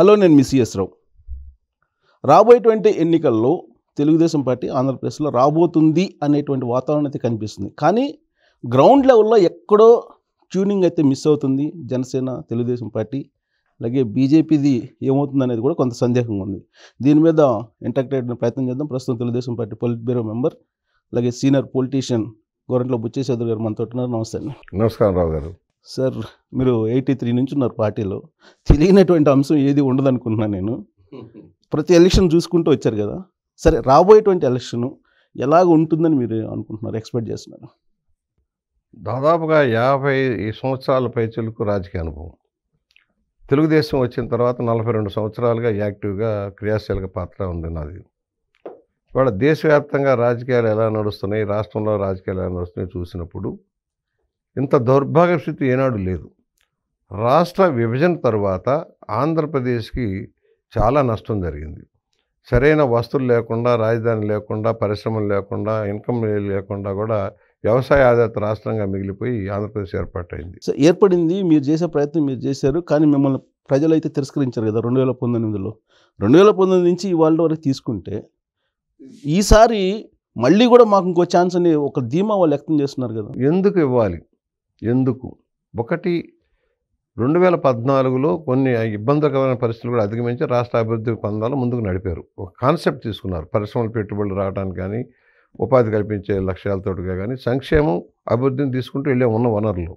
Hello నేను miss CS రావు రాబోయేటువంటి ఎన్నికల్లో తెలుగుదేశం పార్టీ ఆంధ్రప్రదేశ్లో రాబోతుంది అనేటువంటి వాతావరణం అయితే కనిపిస్తుంది కానీ గ్రౌండ్ లెవెల్లో ఎక్కడో ట్యూనింగ్ అయితే మిస్ అవుతుంది జనసేన తెలుగుదేశం పార్టీ అలాగే బీజేపీది ఏమవుతుంది అనేది కూడా కొంత సందేహంగా ఉంది దీని మీద ఇంటాక్ట్ అయ్యే ప్రయత్నం చేద్దాం ప్రస్తుతం Telugu Desam party politburo member అలాగే సీనియర్ పొలిటీషియన్ గవర్నమెంట్లో బుచ్చేశ్వర్ గారు మనతో ఉన్నారు నమస్తే అండి నమస్కారం రావు గారు సార్ మీరు ఎయిటీ త్రీ నుంచి ఉన్నారు పార్టీలో తెలియనటువంటి అంశం ఏది ఉండదనుకుంటున్నాను నేను ప్రతి ఎలక్షన్ చూసుకుంటూ వచ్చారు కదా సరే రాబోయేటువంటి ఎలక్షన్ ఎలాగ ఉంటుందని మీరు అనుకుంటున్నారు ఎక్స్పెక్ట్ చేస్తున్నారు దాదాపుగా యాభై సంవత్సరాల పైచలకు రాజకీయ అనుభవం తెలుగుదేశం వచ్చిన తర్వాత నలభై రెండు సంవత్సరాలుగా యాక్టివ్గా క్రియాశీలక పాత్ర ఉంది నాది ఇవాళ దేశవ్యాప్తంగా రాజకీయాలు ఎలా నడుస్తున్నాయి రాష్ట్రంలో రాజకీయాలు ఎలా నడుస్తున్నాయి చూసినప్పుడు ఇంత దౌర్భాగ్య స్థితి ఏనాడు లేదు రాష్ట్ర విభజన తర్వాత ఆంధ్రప్రదేశ్కి చాలా నష్టం జరిగింది సరైన వస్తువులు లేకుండా రాజధాని లేకుండా పరిశ్రమలు లేకుండా ఇన్కమ్ లేకుండా కూడా వ్యవసాయ ఆధారిత రాష్ట్రంగా మిగిలిపోయి ఆంధ్రప్రదేశ్ ఏర్పాటైంది సో ఏర్పడింది మీరు చేసే ప్రయత్నం మీరు చేశారు కానీ మిమ్మల్ని ప్రజలు అయితే తిరస్కరించారు కదా రెండు వేల పంతొమ్మిదిలో రెండు వేల పంతొమ్మిది నుంచి ఇవాళ వరకు తీసుకుంటే ఈసారి మళ్ళీ కూడా మాకు ఇంకో ఛాన్స్ అని ఒక ధీమా వాళ్ళు వ్యక్తం చేస్తున్నారు కదా ఎందుకు ఇవ్వాలి ఎందుకు ఒకటి రెండు వేల పద్నాలుగులో కొన్ని ఇబ్బందికరమైన పరిస్థితులు కూడా అధిగమించి రాష్ట్ర అభివృద్ధి పొందాలో ముందుకు నడిపారు ఒక కాన్సెప్ట్ తీసుకున్నారు పరిశ్రమలు పెట్టుబడులు రావడానికి కానీ ఉపాధి కల్పించే లక్ష్యాలతోటిగా కానీ సంక్షేమం అభివృద్ధిని తీసుకుంటూ వెళ్ళే ఉన్న వనరులు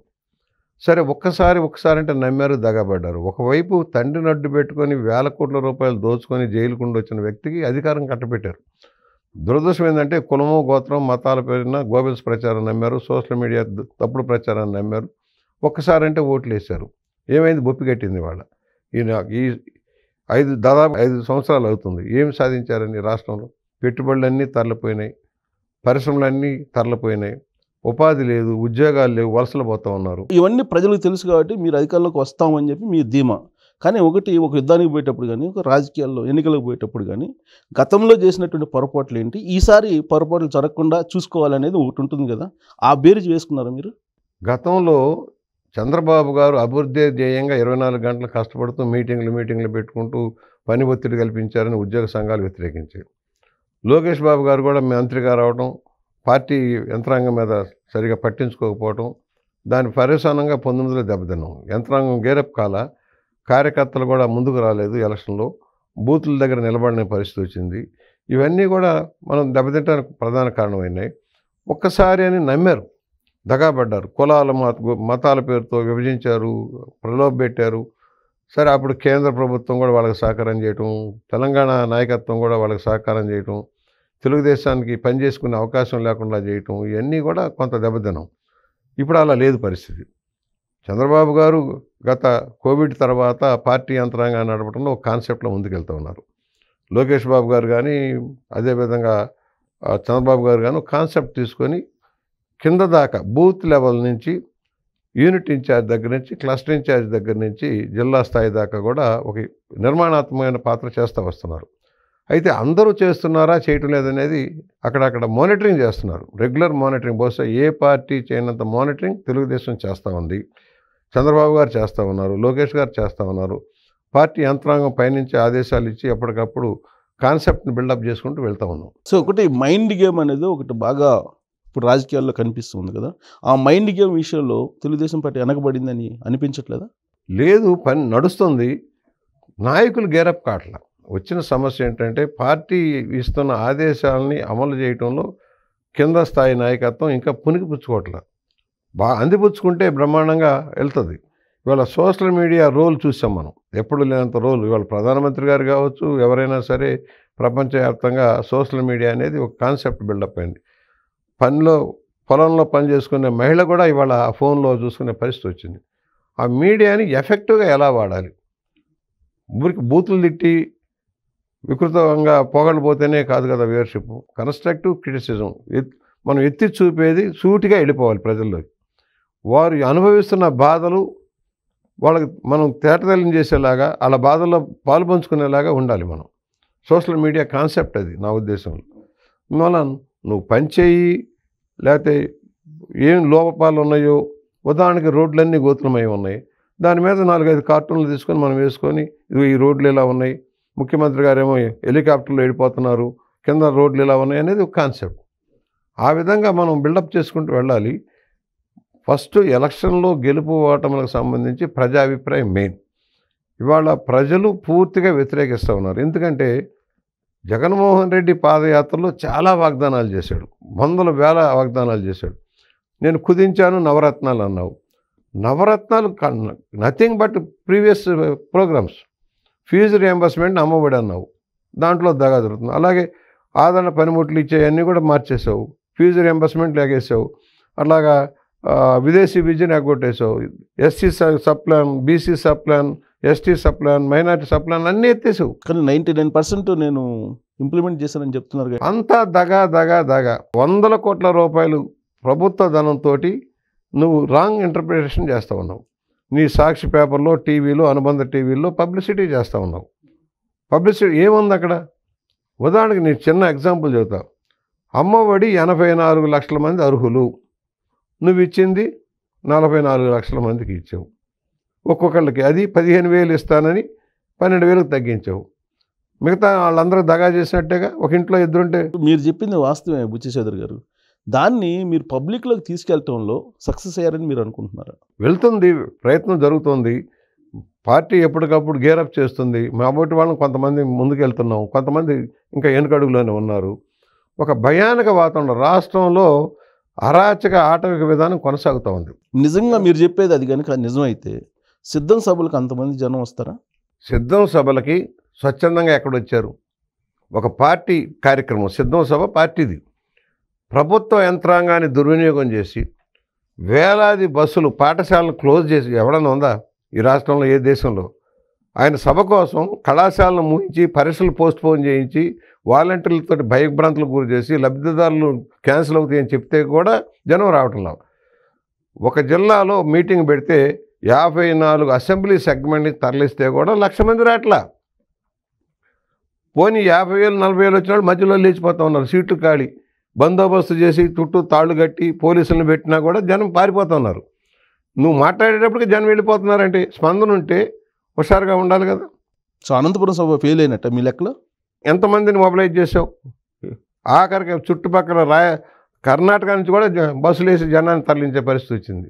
సరే ఒక్కసారి ఒకసారి అంటే నమ్మారు దగబడ్డారు ఒకవైపు తండ్రి నడ్డు పెట్టుకొని వేల కోట్ల రూపాయలు దోచుకొని జైలుకుండా వచ్చిన వ్యక్తికి అధికారం కట్టబెట్టారు దురదృష్టం ఏంటంటే కులము గోత్రం మతాల పేరున గోబెల్స్ ప్రచారం నమ్మారు సోషల్ మీడియా తప్పుడు ప్రచారాన్ని నమ్మారు ఒక్కసారంటే ఓట్లు వేశారు ఏమైంది బొప్పి కట్టింది వాళ్ళ ఈయన ఈ ఐదు దాదాపు ఐదు సంవత్సరాలు అవుతుంది ఏం సాధించారని రాష్ట్రంలో పెట్టుబడులన్నీ తరలిపోయినాయి పరిశ్రమలన్నీ తరలిపోయినాయి ఉపాధి లేదు ఉద్యోగాలు లేవు వలసలు పోతా ఉన్నారు ఇవన్నీ ప్రజలకు తెలుసు కాబట్టి మీరు అధికారంలోకి వస్తామని చెప్పి మీ ధీమా కానీ ఒకటి ఒక యుద్ధానికి పోయేటప్పుడు కానీ ఒక రాజకీయాల్లో ఎన్నికలకు పోయేటప్పుడు కానీ గతంలో చేసినటువంటి పొరపాట్లు ఏంటి ఈసారి పొరపాట్లు జరగకుండా చూసుకోవాలనేది ఒకటి ఉంటుంది కదా ఆ బేరీజ్ వేసుకున్నారా మీరు గతంలో చంద్రబాబు గారు అభివృద్ధి ధ్యేయంగా ఇరవై నాలుగు గంటలు కష్టపడుతూ మీటింగ్లు మీటింగ్లు పెట్టుకుంటూ పని ఒత్తిడి కల్పించారని ఉద్యోగ సంఘాలు వ్యతిరేకించాయి లోకేష్ బాబు గారు కూడా మంత్రిగా రావడం పార్టీ యంత్రాంగం మీద సరిగా పట్టించుకోకపోవడం దాని పరిశానంగా పంతొమ్మిదిలో దెబ్బతిన్నాం యంత్రాంగం గేరప్ కాలా కార్యకర్తలు కూడా ముందుకు రాలేదు ఎలక్షన్లో బూతుల దగ్గర నిలబడిన పరిస్థితి వచ్చింది ఇవన్నీ కూడా మనం దెబ్బతింటానికి ప్రధాన కారణమైనాయి ఒక్కసారి అని నమ్మారు దగాబడ్డారు కులాల మత మతాల పేరుతో విభజించారు పెట్టారు సరే అప్పుడు కేంద్ర ప్రభుత్వం కూడా వాళ్ళకి సహకారం చేయటం తెలంగాణ నాయకత్వం కూడా వాళ్ళకి సహకారం చేయటం తెలుగుదేశానికి పనిచేసుకునే అవకాశం లేకుండా చేయటం ఇవన్నీ కూడా కొంత దెబ్బతినం ఇప్పుడు అలా లేదు పరిస్థితి చంద్రబాబు గారు గత కోవిడ్ తర్వాత పార్టీ యంత్రాంగాన్ని నడపడంలో ఒక కాన్సెప్ట్లో ముందుకెళ్తూ ఉన్నారు లోకేష్ బాబు గారు కానీ అదేవిధంగా చంద్రబాబు గారు కానీ కాన్సెప్ట్ తీసుకొని కింద దాకా బూత్ లెవెల్ నుంచి యూనిట్ ఇన్ఛార్జ్ దగ్గర నుంచి క్లస్టర్ ఇన్ఛార్జ్ దగ్గర నుంచి జిల్లా స్థాయి దాకా కూడా ఒక నిర్మాణాత్మకమైన పాత్ర చేస్తూ వస్తున్నారు అయితే అందరూ చేస్తున్నారా చేయటం లేదనేది అక్కడక్కడ మానిటరింగ్ చేస్తున్నారు రెగ్యులర్ మానిటరింగ్ బహుశా ఏ పార్టీ చేయనంత మానిటరింగ్ తెలుగుదేశం చేస్తూ ఉంది చంద్రబాబు గారు చేస్తూ ఉన్నారు లోకేష్ గారు చేస్తూ ఉన్నారు పార్టీ యంత్రాంగం పైనుంచి ఆదేశాలు ఇచ్చి ఎప్పటికప్పుడు కాన్సెప్ట్ని బిల్డప్ చేసుకుంటూ వెళ్తూ ఉన్నాం సో ఒకటి మైండ్ గేమ్ అనేది ఒకటి బాగా ఇప్పుడు రాజకీయాల్లో కనిపిస్తుంది కదా ఆ మైండ్ గేమ్ విషయంలో తెలుగుదేశం పార్టీ వెనకబడిందని అనిపించట్లేదా లేదు పని నడుస్తుంది నాయకులు గేరప్ కాట్ల వచ్చిన సమస్య ఏంటంటే పార్టీ ఇస్తున్న ఆదేశాలని అమలు చేయటంలో కింద స్థాయి నాయకత్వం ఇంకా పునికిపుచ్చుకోవట్లేదు బాగా అందిపుచ్చుకుంటే బ్రహ్మాండంగా వెళ్తుంది ఇవాళ సోషల్ మీడియా రోల్ చూసాం మనం ఎప్పుడు లేనంత రోల్ ఇవాళ ప్రధానమంత్రి గారు కావచ్చు ఎవరైనా సరే ప్రపంచవ్యాప్తంగా సోషల్ మీడియా అనేది ఒక కాన్సెప్ట్ బిల్డప్ అయింది పనిలో పొలంలో పని చేసుకునే మహిళ కూడా ఇవాళ ఆ ఫోన్లో చూసుకునే పరిస్థితి వచ్చింది ఆ మీడియాని ఎఫెక్టివ్గా ఎలా వాడాలి ఊరికి బూతులు తిట్టి వికృతంగా పొగలిపోతేనే కాదు కదా వ్యూవర్షిప్ కన్స్ట్రక్టివ్ క్రిటిసిజం మనం ఎత్తి చూపేది సూటిగా వెళ్ళిపోవాలి ప్రజల్లోకి వారు అనుభవిస్తున్న బాధలు వాళ్ళకి మనం తేటతెల్లం చేసేలాగా అలా బాధల్లో పాలు పంచుకునేలాగా ఉండాలి మనం సోషల్ మీడియా కాన్సెప్ట్ అది నా ఉద్దేశంలో మనం నువ్వు పనిచేయి లేకపోతే ఏం లోపాలు ఉన్నాయో ఉదాహరణకి రోడ్లన్నీ గోతులమై ఉన్నాయి దాని మీద నాలుగైదు కార్టూన్లు తీసుకొని మనం వేసుకొని ఇవి ఈ రోడ్లు ఇలా ఉన్నాయి ముఖ్యమంత్రి గారేమో హెలికాప్టర్లో వెళ్ళిపోతున్నారు కింద రోడ్లు ఇలా ఉన్నాయి అనేది ఒక కాన్సెప్ట్ ఆ విధంగా మనం బిల్డప్ చేసుకుంటూ వెళ్ళాలి ఫస్ట్ ఎలక్షన్లో గెలుపు ఓటములకు సంబంధించి ప్రజాభిప్రాయం మెయిన్ ఇవాళ ప్రజలు పూర్తిగా వ్యతిరేకిస్తూ ఉన్నారు ఎందుకంటే జగన్మోహన్ రెడ్డి పాదయాత్రలో చాలా వాగ్దానాలు చేశాడు వందల వేల వాగ్దానాలు చేశాడు నేను కుదించాను నవరత్నాలు అన్నావు నవరత్నాలు nothing but previous programmes fee reimbursement Amma Vodi అన్నావు దాంట్లో దగా జరుగుతుంది అలాగే ఆదరణ పనిముట్లు ఇచ్చేవన్నీ కూడా మార్చేసావు ఫీజు రియంబర్స్మెంట్ లాగేసావు అలాగా విదేశీ నాకు కొట్టేసావు SC subplan BC subplan ST subplan minority subplan అన్నీ ఎత్తేసావు కానీ నైన్టీ నైన్ పర్సెంట్ నేను ఇంప్లిమెంట్ చేశానని చెప్తున్నారు అంతా దగా దగా దగా వందల కోట్ల రూపాయలు ప్రభుత్వ ధనంతో నువ్వు రాంగ్ ఇంటర్ప్రిటేషన్ చేస్తూ ఉన్నావు నీ సాక్షి పేపర్లో టీవీలో అనుబంధ టీవీల్లో పబ్లిసిటీ చేస్తూ ఉన్నావు పబ్లిసిటీ ఏముంది అక్కడ ఉదాహరణకి నేను చిన్న ఎగ్జాంపుల్ చెబుతా అమ్మఒడి ఎనభై నాలుగు లక్షల మంది అర్హులు నువ్వు ఇచ్చింది నలభై నాలుగు లక్షల మందికి ఇచ్చావు ఒక్కొక్కళ్ళకి అది పదిహేను వేలు ఇస్తానని పన్నెండు వేలకు తగ్గించావు మిగతా వాళ్ళందరూ దగా చేసినట్టేగా ఒక ఇంట్లో ఇద్దరుంటే మీరు చెప్పింది వాస్తవమే బుచ్చిశేఖర్ గారు దాన్ని మీరు పబ్లిక్లోకి తీసుకెళ్లటంలో సక్సెస్ అయ్యారని మీరు అనుకుంటున్నారా వెళ్తుంది ప్రయత్నం జరుగుతుంది పార్టీ ఎప్పటికప్పుడు గేరప్ చేస్తుంది మాబోటి వాళ్ళని కొంతమంది ముందుకెళ్తున్నాం కొంతమంది ఇంకా అడుగులోనే ఉన్నారు ఒక భయానక వాతావరణం రాష్ట్రంలో అరాచక ఆటవిక విధానం కొనసాగుతూ ఉంది నిజంగా మీరు చెప్పేది అది కనుక నిజమైతే సిద్ధం సభలకు అంతమంది జనం వస్తారా సిద్ధం సభలకి స్వచ్ఛందంగా ఎక్కడొచ్చారు ఒక పార్టీ కార్యక్రమం సిద్ధం సభ పార్టీది ప్రభుత్వ యంత్రాంగాన్ని దుర్వినియోగం చేసి వేలాది బస్సులు పాఠశాలను క్లోజ్ చేసి ఎవడన్నా ఉందా ఈ రాష్ట్రంలో ఏ దేశంలో ఆయన సభ కోసం కళాశాలను మూయించి పరీక్షలు పోస్ట్పోన్ చేయించి వాలంటీర్లతో భయభ్రాంతులు గురి చేసి లబ్ధిదారులు క్యాన్సిల్ అవుతాయని చెప్తే కూడా జనం రావటం ఒక జిల్లాలో మీటింగ్ పెడితే యాభై నాలుగు అసెంబ్లీ సెగ్మెంట్ని తరలిస్తే కూడా లక్ష మంది రాట్లా పోనీ యాభై వేలు నలభై వేలు వచ్చినాడు మధ్యలో లేచిపోతూ ఉన్నారు సీట్లు ఖాళీ బందోబస్తు చేసి చుట్టూ తాళ్ళు కట్టి పోలీసులను పెట్టినా కూడా జనం పారిపోతున్నారు నువ్వు మాట్లాడేటప్పటికి జనం వెళ్ళిపోతున్నారంటే స్పందన ఉంటే హుషారుగా ఉండాలి కదా సో అనంతపురం సభ ఫెయిల్ అయినట్ట మీ లెక్కలో ఎంతమందిని మొబిలైజ్ చేసావు ఆఖరికి చుట్టుపక్కల రాయ కర్ణాటక నుంచి కూడా బస్సులు వేసి జనాన్ని తరలించే పరిస్థితి వచ్చింది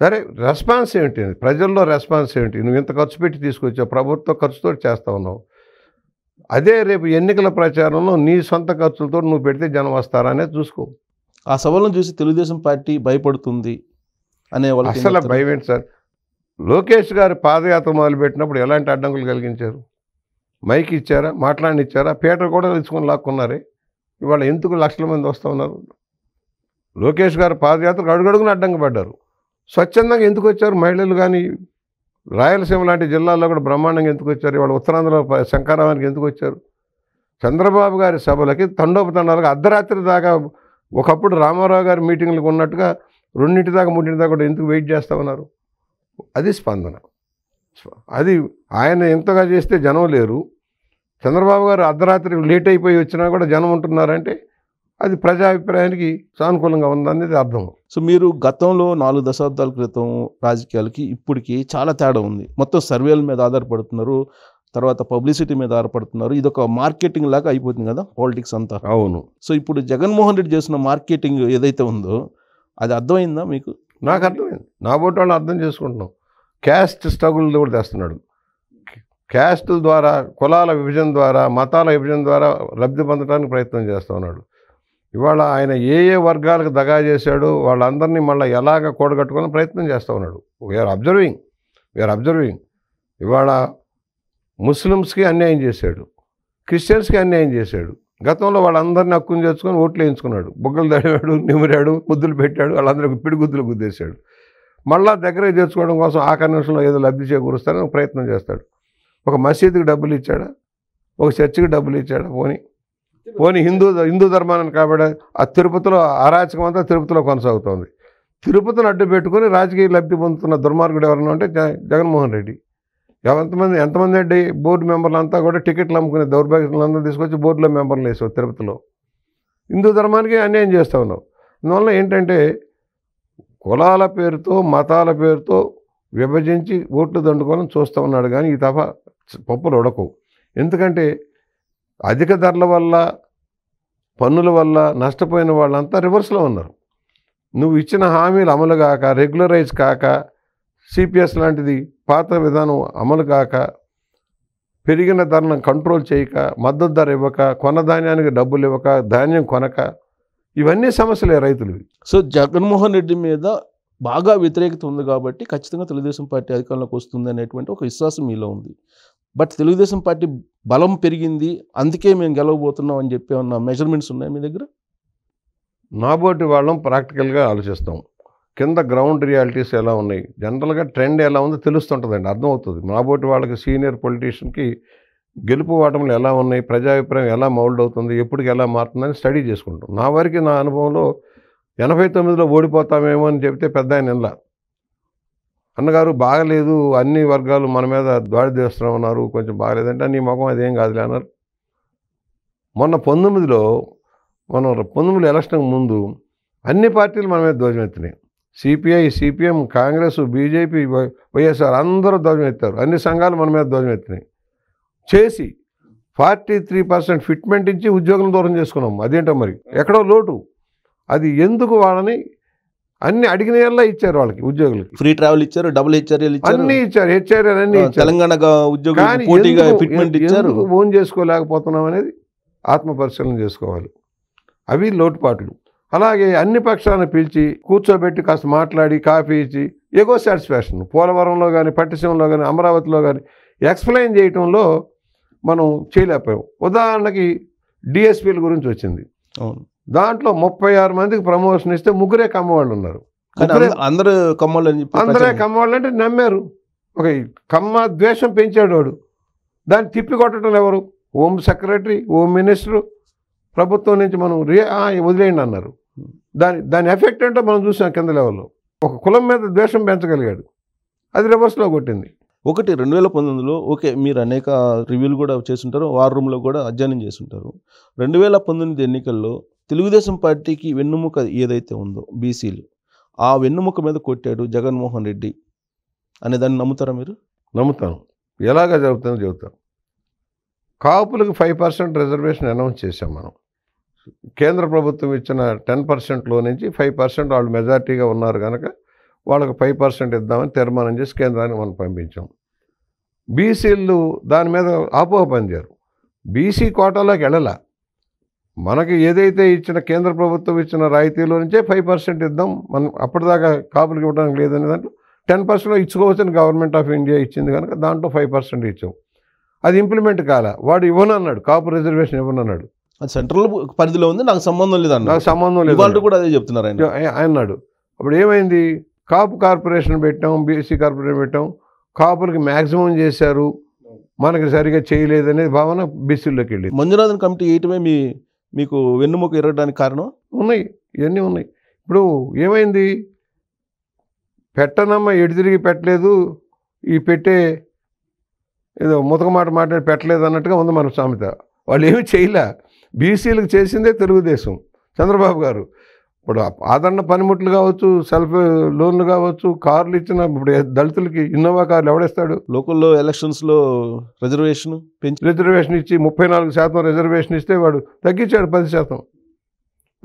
సరే రెస్పాన్స్ ఏమిటి ప్రజల్లో రెస్పాన్స్ ఏమిటి నువ్వు ఇంత ఖర్చు పెట్టి తీసుకొచ్చావు ప్రభుత్వ ఖర్చుతో చేస్తా ఉన్నావు అదే రేపు ఎన్నికల ప్రచారంలో నీ సొంత ఖర్చులతో నువ్వు పెడితే జనం వస్తారనే చూసుకో ఆ సభలను చూసి తెలుగుదేశం పార్టీ భయపడుతుంది అనే అసలు భయం ఏంటి సార్ లోకేష్ గారు పాదయాత్ర మొదలుపెట్టినప్పుడు ఎలాంటి అడ్డంకులు కలిగించారు మైక్ ఇచ్చారా మాట్లాడినిచ్చారా పేట కూడా తెచ్చుకొని లాక్కున్నారే ఇవాళ ఎందుకు లక్షల మంది వస్తూ ఉన్నారు లోకేష్ గారు పాదయాత్రకు అడుగడుగున అడ్డంగా పడ్డారు స్వచ్ఛందంగా ఎందుకు వచ్చారు మహిళలు కానీ రాయలసీమ లాంటి జిల్లాల్లో కూడా బ్రహ్మాండంగా ఎందుకు వచ్చారు ఇవాళ ఉత్తరాంధ్రలో శంకరావానికి ఎందుకు వచ్చారు చంద్రబాబు గారి సభలకి తండోపతండాలుగా అర్ధరాత్రి దాకా ఒకప్పుడు రామారావు గారి మీటింగ్లకు ఉన్నట్టుగా రెండింటి దాకా మూడింటి దాకా కూడా ఎందుకు వెయిట్ చేస్తూ ఉన్నారు అది స్పందన అది ఆయన ఎంతగా చేస్తే జనం లేరు చంద్రబాబు గారు అర్ధరాత్రి లేట్ అయిపోయి వచ్చినా కూడా జనం ఉంటున్నారంటే అది ప్రజాభిప్రాయానికి సానుకూలంగా ఉందనేది అర్థం సో మీరు గతంలో నాలుగు దశాబ్దాల క్రితం రాజకీయాలకి ఇప్పటికి చాలా తేడా ఉంది మొత్తం సర్వేల మీద ఆధారపడుతున్నారు తర్వాత పబ్లిసిటీ మీద ఆధారపడుతున్నారు ఇది ఒక మార్కెటింగ్ లాగా అయిపోతుంది కదా పాలిటిక్స్ అంతా అవును సో ఇప్పుడు జగన్మోహన్ రెడ్డి చేసిన మార్కెటింగ్ ఏదైతే ఉందో అది అర్థమైందా మీకు నాకు అర్థమైంది నా బోటి వాళ్ళు అర్థం చేసుకుంటున్నాం క్యాస్ట్ స్ట్రగుల్ కూడా తెస్తున్నాడు క్యాస్టుల ద్వారా కులాల విభజన ద్వారా మతాల విభజన ద్వారా లబ్ధి పొందడానికి ప్రయత్నం చేస్తూ ఉన్నాడు ఇవాళ ఆయన ఏ ఏ వర్గాలకు దగా చేశాడో వాళ్ళందరినీ మళ్ళీ ఎలాగ కూడగట్టుకొని ప్రయత్నం చేస్తూ ఉన్నాడు వీఆర్ అబ్జర్వింగ్ వీఆర్ అబ్జర్వింగ్ ఇవాళ ముస్లిమ్స్కి అన్యాయం చేశాడు క్రిస్టియన్స్కి అన్యాయం చేశాడు గతంలో వాళ్ళందరినీ హక్కును చేసుకొని ఓట్లు వేయించుకున్నాడు బొగ్గలు తడివాడు నిమిరాడు ముద్దులు పెట్టాడు పిడి పిడిగుద్దులు గుద్దేశాడు మళ్ళా దగ్గరే తెచ్చుకోవడం కోసం ఆ కన్వెన్షన్లో ఏదో లబ్ధి చేకూరుస్తారని ప్రయత్నం చేస్తాడు ఒక మసీదుకి డబ్బులు ఇచ్చాడా ఒక చర్చికి డబ్బులు ఇచ్చాడా పోనీ పోనీ హిందూ హిందూ ధర్మాన్ని కాబట్టి ఆ తిరుపతిలో అరాచకం అంతా తిరుపతిలో కొనసాగుతోంది తిరుపతిని అడ్డు పెట్టుకుని రాజకీయ లబ్ధి పొందుతున్న దుర్మార్గుడు ఎవరన్నా అంటే జగన్మోహన్ రెడ్డి ఎంతమంది ఎంతమంది అండి బోర్డు మెంబర్లు అంతా కూడా టికెట్లు అమ్ముకునే దౌర్భాగ్యులంతా తీసుకొచ్చి బోర్డులో మెంబర్లు వేసావు తిరుపతిలో హిందూ ధర్మానికి అన్యాయం చేస్తూ ఉన్నావు అందువల్ల ఏంటంటే కులాల పేరుతో మతాల పేరుతో విభజించి ఓట్లు దండుకోవాలని చూస్తూ ఉన్నాడు కానీ ఈ తప పప్పులు ఉడకవు ఎందుకంటే అధిక ధరల వల్ల పన్నుల వల్ల నష్టపోయిన వాళ్ళంతా రివర్స్లో ఉన్నారు నువ్వు ఇచ్చిన హామీలు అమలు కాక రెగ్యులరైజ్ కాక సిపిఎస్ లాంటిది పాత విధానం అమలు కాక పెరిగిన ధరను కంట్రోల్ చేయక మద్దతు ధర ఇవ్వక కొన్న ధాన్యానికి డబ్బులు ఇవ్వక ధాన్యం కొనక ఇవన్నీ సమస్యలే రైతులవి సో జగన్మోహన్ రెడ్డి మీద బాగా వ్యతిరేకత ఉంది కాబట్టి ఖచ్చితంగా తెలుగుదేశం పార్టీ అధికారంలోకి వస్తుంది అనేటువంటి ఒక విశ్వాసం మీలో ఉంది బట్ తెలుగుదేశం పార్టీ బలం పెరిగింది అందుకే మేము గెలవబోతున్నాం అని చెప్పి ఉన్న మెజర్మెంట్స్ ఉన్నాయి మీ దగ్గర నాబోటి వాళ్ళం ప్రాక్టికల్గా ఆలోచిస్తాం కింద గ్రౌండ్ రియాలిటీస్ ఎలా ఉన్నాయి జనరల్గా ట్రెండ్ ఎలా ఉందో తెలుస్తుంటుందండి అర్థమవుతుంది నాబోటి వాళ్ళకి సీనియర్ పొలిటీషియన్కి గెలుపు ఓటములు ఎలా ఉన్నాయి ప్రజాభిప్రాయం ఎలా మౌల్డ్ అవుతుంది ఎప్పటికి ఎలా మారుతుందని స్టడీ చేసుకుంటాం నా వారికి నా అనుభవంలో ఎనభై తొమ్మిదిలో ఓడిపోతామేమో అని చెప్తే పెద్ద ఆయన ఇలా అన్నగారు బాగలేదు అన్ని వర్గాలు మన మీద దాడి చేస్తున్నాం ఉన్నారు కొంచెం బాగలేదంటే నీ ముఖం అదేం కాదులే అన్నారు మొన్న పంతొమ్మిదిలో మనం పంతొమ్మిది ఎలక్షన్కి ముందు అన్ని పార్టీలు మన మీద ధ్వజం ఎత్తినాయి CPI CPM Congress BJP YSR అందరూ ధ్వజం ఎత్తారు అన్ని సంఘాలు మన మీద ధ్వజం ఎత్తినాయి చేసి ఫార్టీ త్రీ పర్సెంట్ ఫిట్మెంట్ ఇచ్చి ఉద్యోగం దూరం చేసుకున్నాం అదేంటో మరి ఎక్కడో లోటు అది ఎందుకు వాళ్ళని అన్ని అడిగిన ఇచ్చారు వాళ్ళకి ఉద్యోగులకి ఫ్రీ ట్రావెల్ ఇచ్చారు డబుల్ హెచ్ఆర్ఎల్ అన్ని ఇచ్చారు హెచ్ఆర్ఎల్ అన్ని తెలంగాణ ఫోన్ చేసుకోలేకపోతున్నాం అనేది ఆత్మ పరిశీలన చేసుకోవాలి అవి లోటుపాట్లు అలాగే అన్ని పక్షాలను పిలిచి కూర్చోబెట్టి కాస్త మాట్లాడి కాఫీ ఇచ్చి ఎగో సాటిస్ఫాక్షన్ పోలవరంలో కానీ పట్టిసీమలో కానీ అమరావతిలో కానీ ఎక్స్ప్లెయిన్ చేయటంలో మనం చేయలేకపోయాం ఉదాహరణకి డిఎస్పీల గురించి వచ్చింది దాంట్లో ముప్పై ఆరు మందికి ప్రమోషన్ ఇస్తే ముగ్గురే కమ్మవాళ్ళు ఉన్నారు అందరూ కమ్మ వాళ్ళు అందరే కమ్మవాళ్ళు అంటే నమ్మారు ఒక కమ్మ ద్వేషం పెంచాడు వాడు దాన్ని తిప్పి కొట్టడం ఎవరు హోమ్ సెక్రటరీ హోమ్ మినిస్టర్ ప్రభుత్వం నుంచి మనం రే వదిలేయండి అన్నారు దాని దాని ఎఫెక్ట్ ఏంటో మనం చూసాం కింద లెవెల్లో ఒక కులం మీద ద్వేషం పెంచగలిగాడు అది రివర్స్లో కొట్టింది ఒకటి రెండు వేల పంతొమ్మిదిలో ఓకే మీరు అనేక రివ్యూలు కూడా చేస్తుంటారు వార్ రూమ్లో కూడా అధ్యయనం చేస్తుంటారు రెండు వేల పంతొమ్మిది ఎన్నికల్లో తెలుగుదేశం పార్టీకి వెన్నుముక ఏదైతే ఉందో బీసీలు ఆ వెన్నుముక మీద కొట్టాడు జగన్మోహన్ రెడ్డి అనే దాన్ని నమ్ముతారా మీరు నమ్ముతాను ఎలాగ జరుగుతుందో చెబుతాం కాపులకు ఫైవ్ పర్సెంట్ రిజర్వేషన్ అనౌన్స్ చేశాం మనం కేంద్ర ప్రభుత్వం ఇచ్చిన టెన్ పర్సెంట్లో నుంచి ఫైవ్ పర్సెంట్ వాళ్ళు మెజార్టీగా ఉన్నారు కనుక వాళ్ళకి ఫైవ్ పర్సెంట్ ఇద్దామని తీర్మానం చేసి కేంద్రానికి మనం పంపించాం బీసీలు దాని మీద ఆపోహ పొందారు బీసీ కోటాలోకి వెళ్ళాల మనకి ఏదైతే ఇచ్చిన కేంద్ర ప్రభుత్వం ఇచ్చిన రాయితీలో నుంచే ఫైవ్ పర్సెంట్ ఇద్దాం మనం అప్పటిదాకా కాపులకి ఇవ్వడానికి లేదనే దాంట్లో టెన్ పర్సెంట్ ఇచ్చుకోవచ్చని గవర్నమెంట్ ఆఫ్ ఇండియా ఇచ్చింది కనుక దాంట్లో ఫైవ్ పర్సెంట్ ఇచ్చాం అది ఇంప్లిమెంట్ కాల వాడు ఇవ్వను అన్నాడు కాపు రిజర్వేషన్ ఇవ్వను అన్నాడు అది సెంట్రల్ పరిధిలో ఉంది నాకు సంబంధం లేదు నాకు సంబంధం లేదు వాళ్ళు కూడా అదే చెప్తున్నారు ఆయన అన్నాడు అప్పుడు ఏమైంది కాపు కార్పొరేషన్ పెట్టాం బీఎస్సీ కార్పొరేషన్ పెట్టాం కాపులకి మ్యాక్సిమం చేశారు మనకి సరిగా చేయలేదనే భావన బీసీల్లోకి వెళ్ళి మంజునాథన్ కమిటీ వేయటమే మీ మీకు వెన్నుముక ఎరగడానికి కారణం ఉన్నాయి ఇవన్నీ ఉన్నాయి ఇప్పుడు ఏమైంది పెట్టనమ్మ ఎటు తిరిగి పెట్టలేదు ఈ పెట్టే ఏదో ముతక మాట మాట్లాడి పెట్టలేదు అన్నట్టుగా ఉంది మన సామెత వాళ్ళు ఏమి చేయలే బీసీలకు చేసిందే తెలుగుదేశం చంద్రబాబు గారు ఇప్పుడు ఆదరణ పనిముట్లు కావచ్చు సెల్ఫ్ లోన్లు కావచ్చు కార్లు ఇచ్చిన ఇప్పుడు దళితులకి ఇన్నోవా కార్లు ఎవడేస్తాడు లోకల్లో ఎలక్షన్స్లో రిజర్వేషన్ పెంచి రిజర్వేషన్ ఇచ్చి ముప్పై నాలుగు శాతం రిజర్వేషన్ ఇస్తే వాడు తగ్గించాడు పది శాతం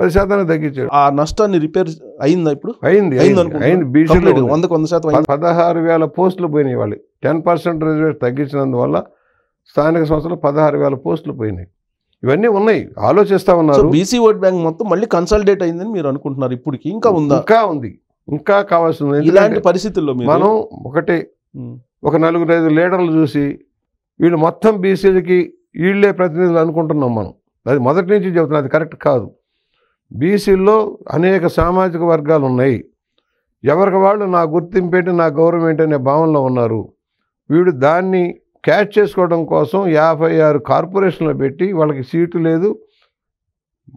పది శాతానికి తగ్గించాడు ఆ నష్టాన్ని రిపేర్ అయిందా ఇప్పుడు అయింది అయింది బీసీలో వందకు వంద శాతం పదహారు వేల పోస్టులు పోయినాయి వాళ్ళు టెన్ పర్సెంట్ రిజర్వేషన్ తగ్గించినందువల్ల స్థానిక సంస్థలు పదహారు వేల పోస్టులు పోయినాయి ఇవన్నీ ఉన్నాయి ఆలోచిస్తా ఉన్నారు బీసీ ఓట్ బ్యాంక్ మొత్తం మళ్ళీ కన్సల్టేట్ అయిందని మీరు అనుకుంటున్నారు ఇప్పటికి ఇంకా ఉందా ఇంకా ఉంది ఇంకా కావాల్సింది ఇలాంటి పరిస్థితుల్లో మనం ఒకటి ఒక నలుగురు ఐదు లీడర్లు చూసి వీళ్ళు మొత్తం బీసీలకి వీళ్ళే ప్రతినిధులు అనుకుంటున్నాం మనం అది మొదటి నుంచి చెబుతున్నాం అది కరెక్ట్ కాదు బీసీల్లో అనేక సామాజిక వర్గాలు ఉన్నాయి ఎవరికి వాళ్ళు నా గుర్తింపు నా గౌరవం ఏంటి అనే భావనలో ఉన్నారు వీడు దాన్ని క్యాచ్ చేసుకోవడం కోసం యాభై ఆరు కార్పొరేషన్లు పెట్టి వాళ్ళకి సీటు లేదు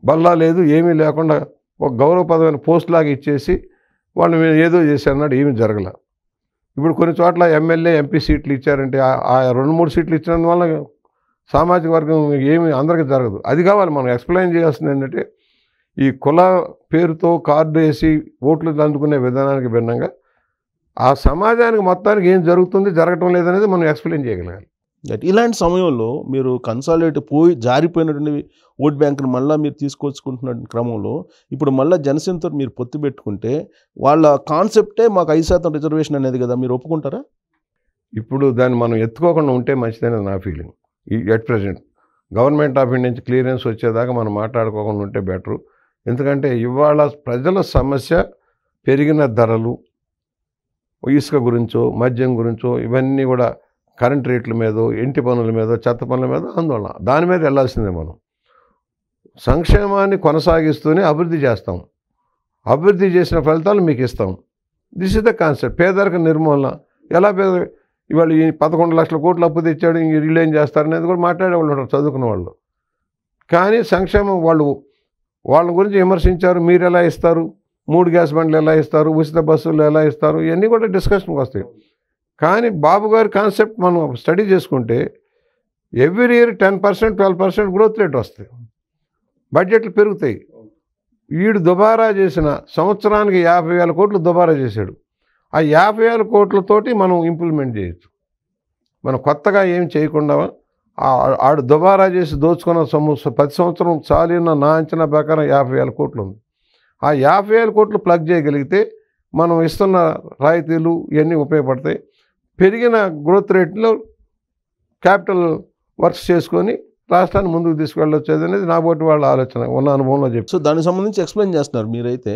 బల్లా లేదు ఏమీ లేకుండా ఒక గౌరవపదమైన పోస్ట్ లాగా ఇచ్చేసి వాళ్ళు ఏదో చేశారన్నాడు ఏమీ జరగల ఇప్పుడు కొన్ని చోట్ల ఎమ్మెల్యే ఎంపీ సీట్లు ఇచ్చారంటే ఆ రెండు మూడు సీట్లు ఇచ్చినందువల్ల సామాజిక వర్గం ఏమి అందరికీ జరగదు అది కావాలి మనం ఎక్స్ప్లెయిన్ చేయాల్సింది ఏంటంటే ఈ కుల పేరుతో కార్డు వేసి ఓట్లు అందుకునే విధానానికి భిన్నంగా ఆ సమాజానికి మొత్తానికి ఏం జరుగుతుంది జరగటం లేదనేది మనం ఎక్స్ప్లెయిన్ చేయగలగాలి ఇలాంటి సమయంలో మీరు కన్సాలిడేట్ పోయి జారిపోయినటువంటి ఓట్ బ్యాంకును మళ్ళీ మీరు తీసుకొచ్చుకుంటున్న క్రమంలో ఇప్పుడు మళ్ళీ జనసేనతో మీరు పొత్తు పెట్టుకుంటే వాళ్ళ కాన్సెప్టే మాకు ఐదు శాతం రిజర్వేషన్ అనేది కదా మీరు ఒప్పుకుంటారా ఇప్పుడు దాన్ని మనం ఎత్తుకోకుండా ఉంటే మంచిదనేది నా feeling at present government of India నుంచి క్లియరెన్స్ వచ్చేదాకా మనం మాట్లాడుకోకుండా ఉంటే బెటరు ఎందుకంటే ఇవాళ ప్రజల సమస్య పెరిగిన ధరలు ఇసుక గురించో మద్యం గురించో ఇవన్నీ కూడా కరెంట్ రేట్ల మీద ఇంటి పనుల మీద చెత్త పనుల మీద ఆందోళన దాని మీద వెళ్ళాల్సిందే మనం సంక్షేమాన్ని కొనసాగిస్తూనే అభివృద్ధి చేస్తాం అభివృద్ధి చేసిన ఫలితాలు మీకు ఇస్తాం దిస్ ఇస్ ద కాన్సెప్ట్ పేదరిక నిర్మూలన ఎలా పేద ఇవాళ ఈ పదకొండు లక్షల కోట్లు అప్పు తెచ్చాడు వీళ్ళు ఏం చేస్తారనేది కూడా మాట్లాడేవాళ్ళు ఉంటారు చదువుకున్న వాళ్ళు కానీ సంక్షేమం వాళ్ళు వాళ్ళ గురించి విమర్శించారు మీరు ఎలా ఇస్తారు మూడు గ్యాస్ బండ్లు ఎలా ఇస్తారు ఉచిత బస్సులు ఎలా ఇస్తారు ఇవన్నీ కూడా డిస్కషన్కి వస్తాయి కానీ బాబు గారి కాన్సెప్ట్ మనం స్టడీ చేసుకుంటే every year ten percent twelve percent growth rate వస్తాయి బడ్జెట్లు పెరుగుతాయి వీడు దుబారా చేసిన సంవత్సరానికి యాభై వేల కోట్లు దుబారా చేశాడు ఆ యాభై వేల కోట్లతోటి మనం ఇంప్లిమెంట్ చేయొచ్చు మనం కొత్తగా ఏం చేయకుండా ఆడు దుబారా చేసి దోచుకున్న సొమ్ము ప్రతి సంవత్సరం చాలిన నా అంచనా ప్రకారం యాభై వేల కోట్లు ఉంది ఆ యాభై వేల కోట్లు ప్లగ్ చేయగలిగితే మనం ఇస్తున్న రాయితీలు ఇవన్నీ ఉపయోగపడతాయి పెరిగిన గ్రోత్ రేట్లో క్యాపిటల్ వర్క్స్ చేసుకొని రాష్ట్రాన్ని ముందుకు తీసుకెళ్ళొచ్చేది అనేది నాబోటి వాళ్ళ ఆలోచన ఉన్న అనుభవంలో చెప్పి సో దానికి సంబంధించి ఎక్స్ప్లెయిన్ చేస్తున్నారు మీరైతే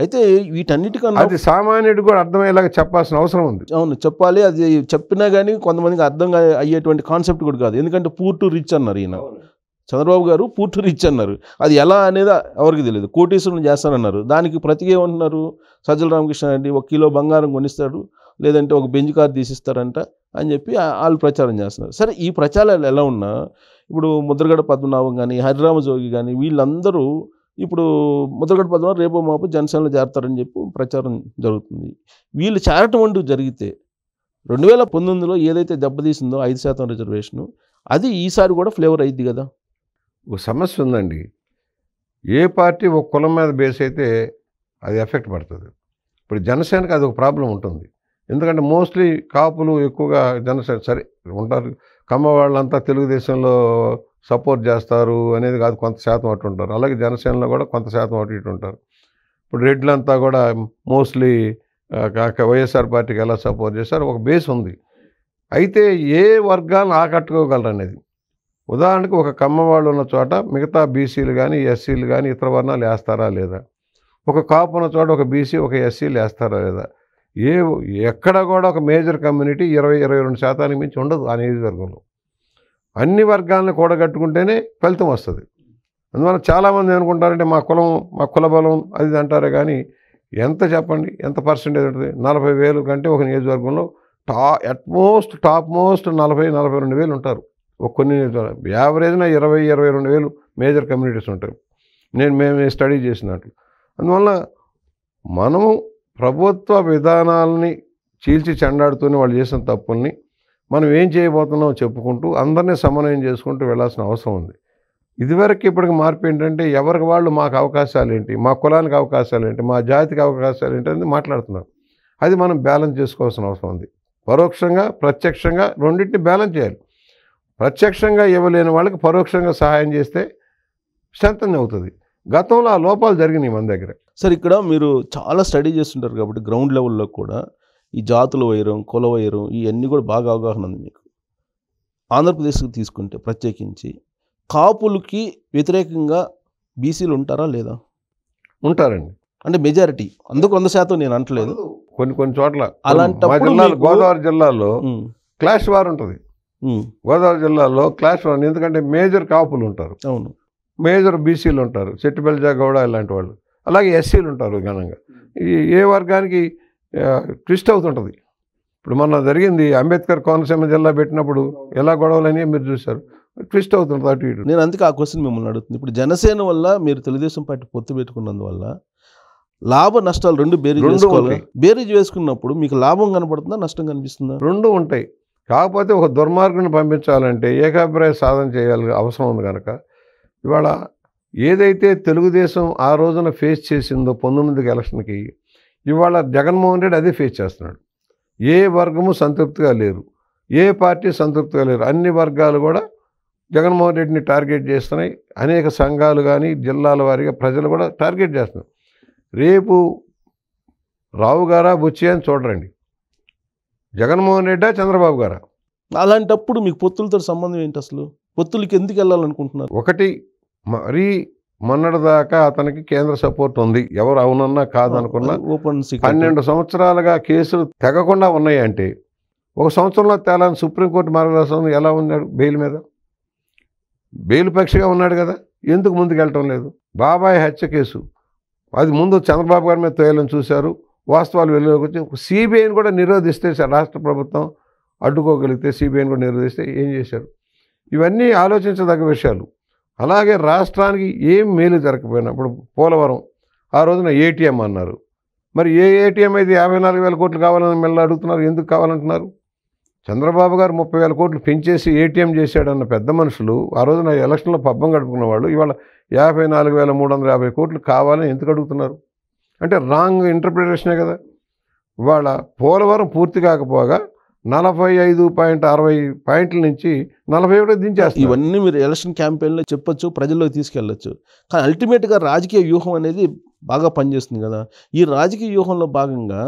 అయితే వీటన్నిటికన్నా అది సామాన్యుడు కూడా అర్థమయ్యేలాగా చెప్పాల్సిన అవసరం ఉంది అవును చెప్పాలి అది చెప్పినా కానీ కొంతమందికి అర్థం అయ్యేటువంటి కాన్సెప్ట్ కూడా కాదు ఎందుకంటే పూర్ టు రిచ్ అన్నారు ఈయన చంద్రబాబు గారు పూర్తి రీచ్ అన్నారు అది ఎలా అనేది ఎవరికి తెలియదు కోటీశ్వరుని చేస్తానన్నారు దానికి ప్రతిగా ఏమంటున్నారు సజ్జల రామకృష్ణ రెడ్డి ఒక కిలో బంగారం కొనిస్తాడు లేదంటే ఒక బెంజ్ కార్ తీసిస్తారంట అని చెప్పి వాళ్ళు ప్రచారం చేస్తున్నారు సరే ఈ ప్రచారాలు ఎలా ఉన్నా ఇప్పుడు ముద్రగడ పద్మనాభం కానీ హరిరామజోగి కానీ వీళ్ళందరూ ఇప్పుడు ముద్రగడ పద్మనాభం రేపు మాపు జనసేనలో చేరతారని చెప్పి ప్రచారం జరుగుతుంది వీళ్ళు చేరటం అంటూ జరిగితే రెండు వేల పంతొమ్మిదిలో ఏదైతే దెబ్బతీసిందో ఐదు శాతం రిజర్వేషను అది ఈసారి కూడా ఫ్లేవర్ అయింది కదా ఒక సమస్య ఉందండి ఏ పార్టీ ఒక కులం మీద బేస్ అయితే అది ఎఫెక్ట్ పడుతుంది ఇప్పుడు జనసేనకి అది ఒక ప్రాబ్లం ఉంటుంది ఎందుకంటే మోస్ట్లీ కాపులు ఎక్కువగా జనసేన సరే ఉంటారు కమ్మ వాళ్ళంతా తెలుగుదేశంలో సపోర్ట్ చేస్తారు అనేది కాదు కొంత శాతం అటు ఉంటారు అలాగే జనసేనలో కూడా కొంత శాతం అటు ఇటు ఉంటారు ఇప్పుడు రెడ్లంతా కూడా మోస్ట్లీ వైఎస్ఆర్ పార్టీకి ఎలా సపోర్ట్ చేస్తారు ఒక బేస్ ఉంది అయితే ఏ వర్గాన్ని ఆకట్టుకోగలరు అనేది ఉదాహరణకు ఒక కమ్మ వాళ్ళు ఉన్న చోట మిగతా బీసీలు కానీ ఎస్సీలు కానీ ఇతర వర్ణాలు వేస్తారా లేదా ఒక కాపు ఉన్న చోట ఒక బీసీ ఒక ఎస్సీలు వేస్తారా లేదా ఏ ఎక్కడ కూడా ఒక మేజర్ కమ్యూనిటీ ఇరవై ఇరవై రెండు శాతానికి మించి ఉండదు ఆ నియోజకవర్గంలో అన్ని వర్గాలను కూడగట్టుకుంటేనే ఫలితం వస్తుంది అందువల్ల చాలామంది అనుకుంటారంటే మా కులం మా కుల బలం అది అంటారే కానీ ఎంత చెప్పండి ఎంత పర్సెంటేజ్ ఉంటుంది నలభై వేలు కంటే ఒక నియోజకవర్గంలో టా అట్మోస్ట్ టాప్ మోస్ట్ నలభై నలభై రెండు వేలు ఉంటారు కొన్ని నా ఇరవై ఇరవై రెండు వేలు మేజర్ కమ్యూనిటీస్ ఉంటాయి నేను మేము స్టడీ చేసినట్లు అందువల్ల మనము ప్రభుత్వ విధానాలని చీల్చి చెండాడుతూనే వాళ్ళు చేసిన తప్పుల్ని మనం ఏం చేయబోతున్నామో చెప్పుకుంటూ అందరినీ సమన్వయం చేసుకుంటూ వెళ్ళాల్సిన అవసరం ఉంది ఇదివరకు ఇప్పటికి మార్పు ఏంటంటే ఎవరికి వాళ్ళు మాకు అవకాశాలు ఏంటి మా కులానికి అవకాశాలు ఏంటి మా జాతికి అవకాశాలు ఏంటి అనేది మాట్లాడుతున్నారు అది మనం బ్యాలెన్స్ చేసుకోవాల్సిన అవసరం ఉంది పరోక్షంగా ప్రత్యక్షంగా రెండింటిని బ్యాలెన్స్ చేయాలి ప్రత్యక్షంగా ఇవ్వలేని వాళ్ళకి పరోక్షంగా సహాయం చేస్తే స్ట్రెంగ్ అవుతుంది గతంలో ఆ లోపాలు జరిగినాయి మన దగ్గర సార్ ఇక్కడ మీరు చాలా స్టడీ చేస్తుంటారు కాబట్టి గ్రౌండ్ లెవెల్లో కూడా ఈ జాతుల వైరం కుల వైరం ఇవన్నీ కూడా బాగా అవగాహన ఉంది మీకు ఆంధ్రప్రదేశ్కి తీసుకుంటే ప్రత్యేకించి కాపులకి వ్యతిరేకంగా బీసీలు ఉంటారా లేదా ఉంటారండి అంటే మెజారిటీ అందుకు వంద శాతం నేను అంటలేదు కొన్ని కొన్ని చోట్ల అలాంటి గోదావరి జిల్లాలో క్లాష్ వార్ ఉంటుంది గోదావరి జిల్లాలో క్లాస్ వన్ ఎందుకంటే మేజర్ కాపులు ఉంటారు అవును మేజర్ బీసీలు ఉంటారు చెట్టుబెల్జా గౌడ ఇలాంటి వాళ్ళు అలాగే ఎస్సీలు ఉంటారు ఘనంగా ఏ వర్గానికి ట్విస్ట్ అవుతుంటుంది ఇప్పుడు మొన్న జరిగింది అంబేద్కర్ కోనసీమ జిల్లా పెట్టినప్పుడు ఎలా గొడవలని మీరు చూశారు ట్విస్ట్ అవుతుంది అటు ఇటు నేను అందుకే ఆ క్వశ్చన్ మిమ్మల్ని అడుగుతుంది ఇప్పుడు జనసేన వల్ల మీరు తెలుగుదేశం పార్టీ పొత్తు పెట్టుకున్నందువల్ల లాభ నష్టాలు రెండు బేరీజ్ వేసుకోవాలి బేరీజ్ వేసుకున్నప్పుడు మీకు లాభం కనపడుతుందా నష్టం కనిపిస్తుందా రెండు ఉంటాయి కాకపోతే ఒక దుర్మార్గుని పంపించాలంటే ఏకాభిప్రాయ సాధన చేయాలి అవసరం ఉంది కనుక ఇవాళ ఏదైతే తెలుగుదేశం ఆ రోజున ఫేస్ చేసిందో పంతొమ్మిదికి ఎలక్షన్కి ఇవాళ జగన్మోహన్ రెడ్డి అదే ఫేస్ చేస్తున్నాడు ఏ వర్గము సంతృప్తిగా లేరు ఏ పార్టీ సంతృప్తిగా లేరు అన్ని వర్గాలు కూడా జగన్మోహన్ రెడ్డిని టార్గెట్ చేస్తున్నాయి అనేక సంఘాలు కానీ జిల్లాల వారిగా ప్రజలు కూడా టార్గెట్ చేస్తున్నారు రేపు రావు గారా బుచ్చి అని చూడరండి జగన్మోహన్ రెడ్డా చంద్రబాబు గారా అలాంటప్పుడు మీకు పొత్తులతో సంబంధం ఏంటి అసలు పొత్తులకి ఎందుకు వెళ్ళాలనుకుంటున్నారు ఒకటి మరీ మొన్నటిదాకా అతనికి కేంద్ర సపోర్ట్ ఉంది ఎవరు అవునన్నా కాదనుకున్నా ఓపెన్ పన్నెండు సంవత్సరాలుగా కేసులు తెగకుండా ఉన్నాయంటే ఒక సంవత్సరంలో తేలాని సుప్రీంకోర్టు మార్గదర్శనం ఎలా ఉన్నాడు బెయిల్ మీద బెయిల్ పక్షిగా ఉన్నాడు కదా ఎందుకు ముందుకు వెళ్ళటం లేదు బాబాయ్ హత్య కేసు అది ముందు చంద్రబాబు గారి మీద తోయాలని చూశారు వాస్తవాలు వెలుగులోకి వచ్చి సిబిఐని కూడా నిరోధిస్తే రాష్ట్ర ప్రభుత్వం అడ్డుకోగలిగితే సిబిఐని కూడా నిరోధిస్తే ఏం చేశారు ఇవన్నీ ఆలోచించదగ్గ విషయాలు అలాగే రాష్ట్రానికి ఏం మేలు జరగకపోయినప్పుడు పోలవరం ఆ రోజున ఏటీఎం అన్నారు మరి ఏ ఏటీఎం అయితే యాభై నాలుగు వేల కోట్లు కావాలని మిమ్మల్ని అడుగుతున్నారు ఎందుకు కావాలంటున్నారు చంద్రబాబు గారు ముప్పై వేల కోట్లు పెంచేసి ఏటీఎం చేశాడన్న పెద్ద మనుషులు ఆ రోజున ఎలక్షన్లో పబ్బం గడుపుకున్న వాళ్ళు ఇవాళ యాభై నాలుగు వేల మూడు వందల యాభై కోట్లు కావాలని ఎందుకు అడుగుతున్నారు అంటే రాంగ్ ఇంటర్ప్రిటేషనే కదా వాళ్ళ పోలవరం పూర్తి కాకపోగా నలభై ఐదు పాయింట్ అరవై పాయింట్ల నుంచి నలభై ఒకటి దించేస్తారు ఇవన్నీ మీరు ఎలక్షన్ క్యాంపెయిన్లో చెప్పొచ్చు ప్రజల్లో తీసుకెళ్ళచ్చు కానీ అల్టిమేట్గా రాజకీయ వ్యూహం అనేది బాగా పనిచేస్తుంది కదా ఈ రాజకీయ వ్యూహంలో భాగంగా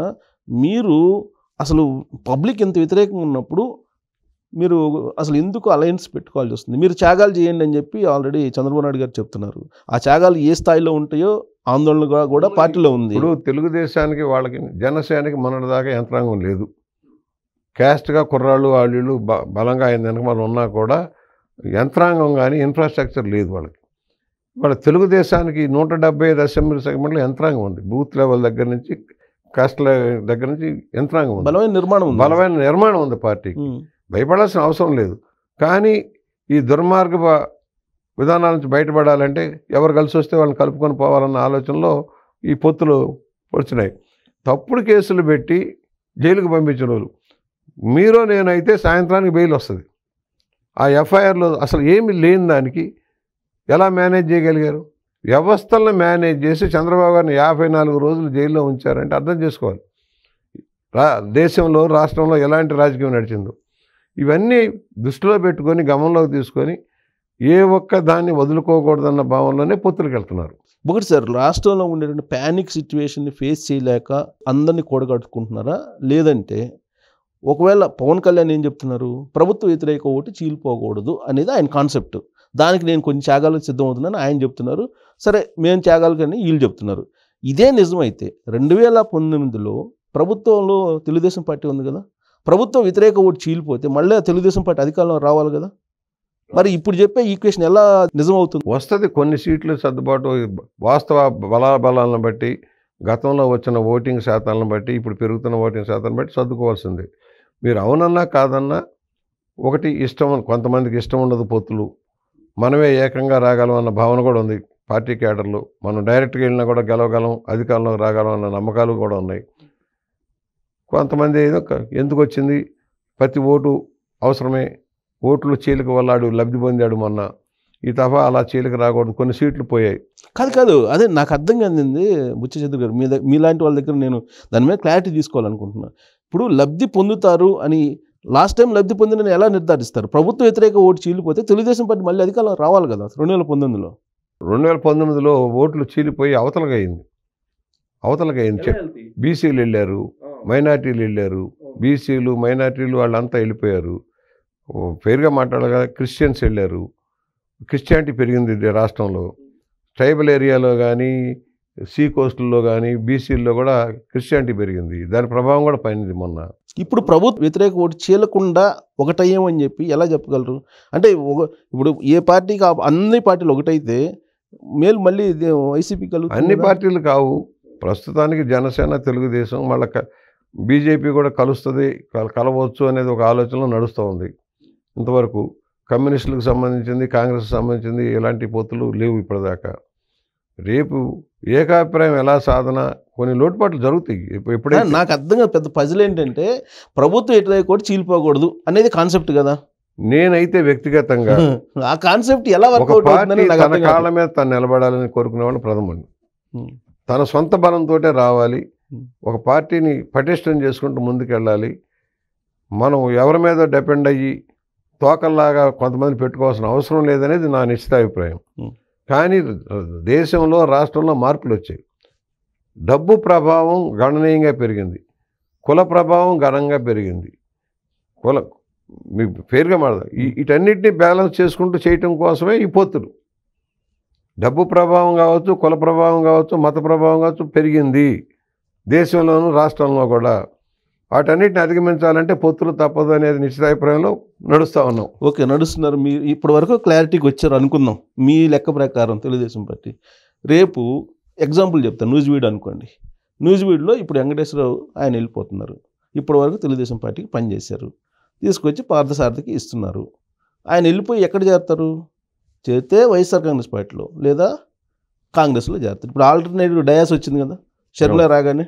మీరు అసలు పబ్లిక్ ఎంత వ్యతిరేకంగా ఉన్నప్పుడు మీరు అసలు ఎందుకు అలయన్స్ పెట్టుకోవాల్సి వస్తుంది మీరు త్యాగాలు చేయండి అని చెప్పి ఆల్రెడీ చంద్రబాబు నాయుడు గారు చెప్తున్నారు ఆ త్యాగాలు ఏ స్థాయిలో ఉంటాయో ఆందోళనగా కూడా పార్టీలో ఉంది ఇప్పుడు తెలుగుదేశానికి వాళ్ళకి జనసేనకి మన దాకా యంత్రాంగం లేదు క్యాస్ట్గా కుర్రాళ్ళు వాళ్ళు బలంగా అయింది వెనక మనం ఉన్నా కూడా యంత్రాంగం కానీ ఇన్ఫ్రాస్ట్రక్చర్ లేదు వాళ్ళకి వాళ్ళ తెలుగుదేశానికి నూట డెబ్బై ఐదు అసెంబ్లీ సెగ్మెంట్లో యంత్రాంగం ఉంది బూత్ లెవెల్ దగ్గర నుంచి కాస్ట్ దగ్గర నుంచి యంత్రాంగం ఉంది బలమైన నిర్మాణం ఉంది బలమైన నిర్మాణం ఉంది పార్టీకి భయపడాల్సిన అవసరం లేదు కానీ ఈ దుర్మార్గ విధానాల నుంచి బయటపడాలంటే ఎవరు కలిసి వస్తే వాళ్ళని కలుపుకొని పోవాలన్న ఆలోచనలో ఈ పొత్తులు వచ్చినాయి తప్పుడు కేసులు పెట్టి జైలుకు పంపించిన వాళ్ళు మీరు నేనైతే సాయంత్రానికి బెయిల్ వస్తుంది ఆ ఎఫ్ఐఆర్లో అసలు ఏమి లేని దానికి ఎలా మేనేజ్ చేయగలిగారు వ్యవస్థలను మేనేజ్ చేసి చంద్రబాబు గారిని యాభై నాలుగు రోజులు జైల్లో ఉంచారంటే అర్థం చేసుకోవాలి రా దేశంలో రాష్ట్రంలో ఎలాంటి రాజకీయం నడిచిందో ఇవన్నీ దృష్టిలో పెట్టుకొని గమనంలోకి తీసుకొని ఏ ఒక్క దాన్ని వదులుకోకూడదన్న భావంలోనే పొత్తులకు వెళ్తున్నారు ఒకటి సార్ రాష్ట్రంలో ఉండేటువంటి ప్యానిక్ సిచ్యువేషన్ని ఫేస్ చేయలేక అందరినీ కూడగట్టుకుంటున్నారా లేదంటే ఒకవేళ పవన్ కళ్యాణ్ ఏం చెప్తున్నారు ప్రభుత్వ వ్యతిరేక ఓటు చీలిపోకూడదు అనేది ఆయన కాన్సెప్ట్ దానికి నేను కొన్ని త్యాగాలకు సిద్ధమవుతున్నాను ఆయన చెప్తున్నారు సరే మేము త్యాగాలు కానీ వీళ్ళు చెప్తున్నారు ఇదే నిజమైతే రెండు వేల పంతొమ్మిదిలో ప్రభుత్వంలో తెలుగుదేశం పార్టీ ఉంది కదా ప్రభుత్వం వ్యతిరేక ఓటు చీలిపోతే మళ్ళీ తెలుగుదేశం పార్టీ అధికారంలో రావాలి కదా మరి ఇప్పుడు చెప్పే ఈక్వేషన్ ఎలా నిజం అవుతుంది వస్తుంది కొన్ని సీట్లు సర్దుబాటు వాస్తవ బలాబలాలను బట్టి గతంలో వచ్చిన ఓటింగ్ శాతాలను బట్టి ఇప్పుడు పెరుగుతున్న ఓటింగ్ శాతాన్ని బట్టి సర్దుకోవాల్సింది మీరు అవునన్నా కాదన్నా ఒకటి ఇష్టం కొంతమందికి ఇష్టం ఉండదు పొత్తులు మనమే ఏకంగా రాగలం అన్న భావన కూడా ఉంది పార్టీ క్యాడర్లు మనం డైరెక్ట్గా వెళ్ళినా కూడా గెలవగలం అధికారంలోకి రాగలం అన్న నమ్మకాలు కూడా ఉన్నాయి కొంతమంది ఏదో ఎందుకు వచ్చింది ప్రతి ఓటు అవసరమే ఓట్లు చీలిక వల్లాడు లబ్ధి పొందాడు మొన్న ఈ తఫా అలా చీలిక రాకూడదు కొన్ని సీట్లు పోయాయి కాదు కాదు అదే నాకు అర్థం కానింది బుచ్చ గారు మీ మీలాంటి వాళ్ళ దగ్గర నేను దాని మీద క్లారిటీ తీసుకోవాలనుకుంటున్నాను ఇప్పుడు లబ్ధి పొందుతారు అని లాస్ట్ టైం లబ్ధి పొందిన ఎలా నిర్ధారిస్తారు ప్రభుత్వ వ్యతిరేక ఓటు చీలిపోతే తెలుగుదేశం పార్టీ మళ్ళీ అధికారం రావాలి కదా రెండు వేల పంతొమ్మిదిలో రెండు వేల పంతొమ్మిదిలో ఓట్లు చీలిపోయి అవతలకయింది అవతలకయింది బీసీలు వెళ్ళారు మైనార్టీలు వెళ్ళారు బీసీలు మైనార్టీలు వాళ్ళంతా వెళ్ళిపోయారు ఫెయిర్గా మాట్లాడగా క్రిస్టియన్స్ వెళ్ళారు క్రిస్టియానిటీ పెరిగింది రాష్ట్రంలో ట్రైబల్ ఏరియాలో కానీ సీ కోస్టుల్లో కానీ బీసీల్లో కూడా క్రిస్టియానిటీ పెరిగింది దాని ప్రభావం కూడా పైనది మొన్న ఇప్పుడు ప్రభుత్వ వ్యతిరేక ఓటు చీలకుండా ఒకటయ్యామని చెప్పి ఎలా చెప్పగలరు అంటే ఇప్పుడు ఏ పార్టీ కా అన్ని పార్టీలు ఒకటైతే మేలు మళ్ళీ వైసీపీ కలుగు అన్ని పార్టీలు కావు ప్రస్తుతానికి జనసేన తెలుగుదేశం మళ్ళీ బీజేపీ కూడా కలుస్తుంది కలవచ్చు అనేది ఒక ఆలోచనలో నడుస్తూ ఉంది ఇంతవరకు కమ్యూనిస్టులకు సంబంధించింది కాంగ్రెస్కి సంబంధించింది ఎలాంటి పొత్తులు లేవు ఇప్పటిదాకా రేపు ఏకాభిప్రాయం ఎలా సాధన కొన్ని లోటుపాట్లు జరుగుతాయి ఎప్పుడైనా నాకు అర్థంగా పెద్ద పజిల్ ఏంటంటే ప్రభుత్వం ఎటువైపు కూడా చీలిపోకూడదు అనేది కాన్సెప్ట్ కదా నేనైతే వ్యక్తిగతంగా ఆ కాన్సెప్ట్ ఎలా ఒక పార్టీ మీద తను నిలబడాలని కోరుకునేవాడు వాళ్ళు తన సొంత బలంతో రావాలి ఒక పార్టీని పటిష్టం చేసుకుంటూ ముందుకెళ్ళాలి మనం ఎవరి మీద డిపెండ్ అయ్యి తోకల్లాగా కొంతమంది పెట్టుకోవాల్సిన అవసరం లేదనేది నా నిశ్చిత అభిప్రాయం కానీ దేశంలో రాష్ట్రంలో మార్పులు వచ్చాయి డబ్బు ప్రభావం గణనీయంగా పెరిగింది కుల ప్రభావం ఘనంగా పెరిగింది కుల మీకు పేరుగా మాడదాం వీటన్నిటిని బ్యాలెన్స్ చేసుకుంటూ చేయటం కోసమే ఈ పొత్తులు డబ్బు ప్రభావం కావచ్చు కుల ప్రభావం కావచ్చు మత ప్రభావం కావచ్చు పెరిగింది దేశంలోనూ రాష్ట్రంలో కూడా వాటన్నిటిని అధిగమించాలంటే పొత్తులు తప్పదు అనేది నిశ్చితాభిప్రాయంలో నడుస్తూ ఉన్నాం ఓకే నడుస్తున్నారు మీరు ఇప్పటి వరకు క్లారిటీకి వచ్చారు అనుకుందాం మీ లెక్క ప్రకారం తెలుగుదేశం పార్టీ రేపు ఎగ్జాంపుల్ చెప్తాను వీడ్ అనుకోండి వీడ్లో ఇప్పుడు వెంకటేశ్వరరావు ఆయన వెళ్ళిపోతున్నారు ఇప్పటి వరకు తెలుగుదేశం పార్టీకి పనిచేశారు తీసుకొచ్చి పార్థసారథికి ఇస్తున్నారు ఆయన వెళ్ళిపోయి ఎక్కడ చేరుతారు చేస్తే వైఎస్ఆర్ కాంగ్రెస్ పార్టీలో లేదా కాంగ్రెస్లో చేరుతారు ఇప్పుడు ఆల్టర్నేటివ్ డయాస్ వచ్చింది కదా శర్మల రాగానే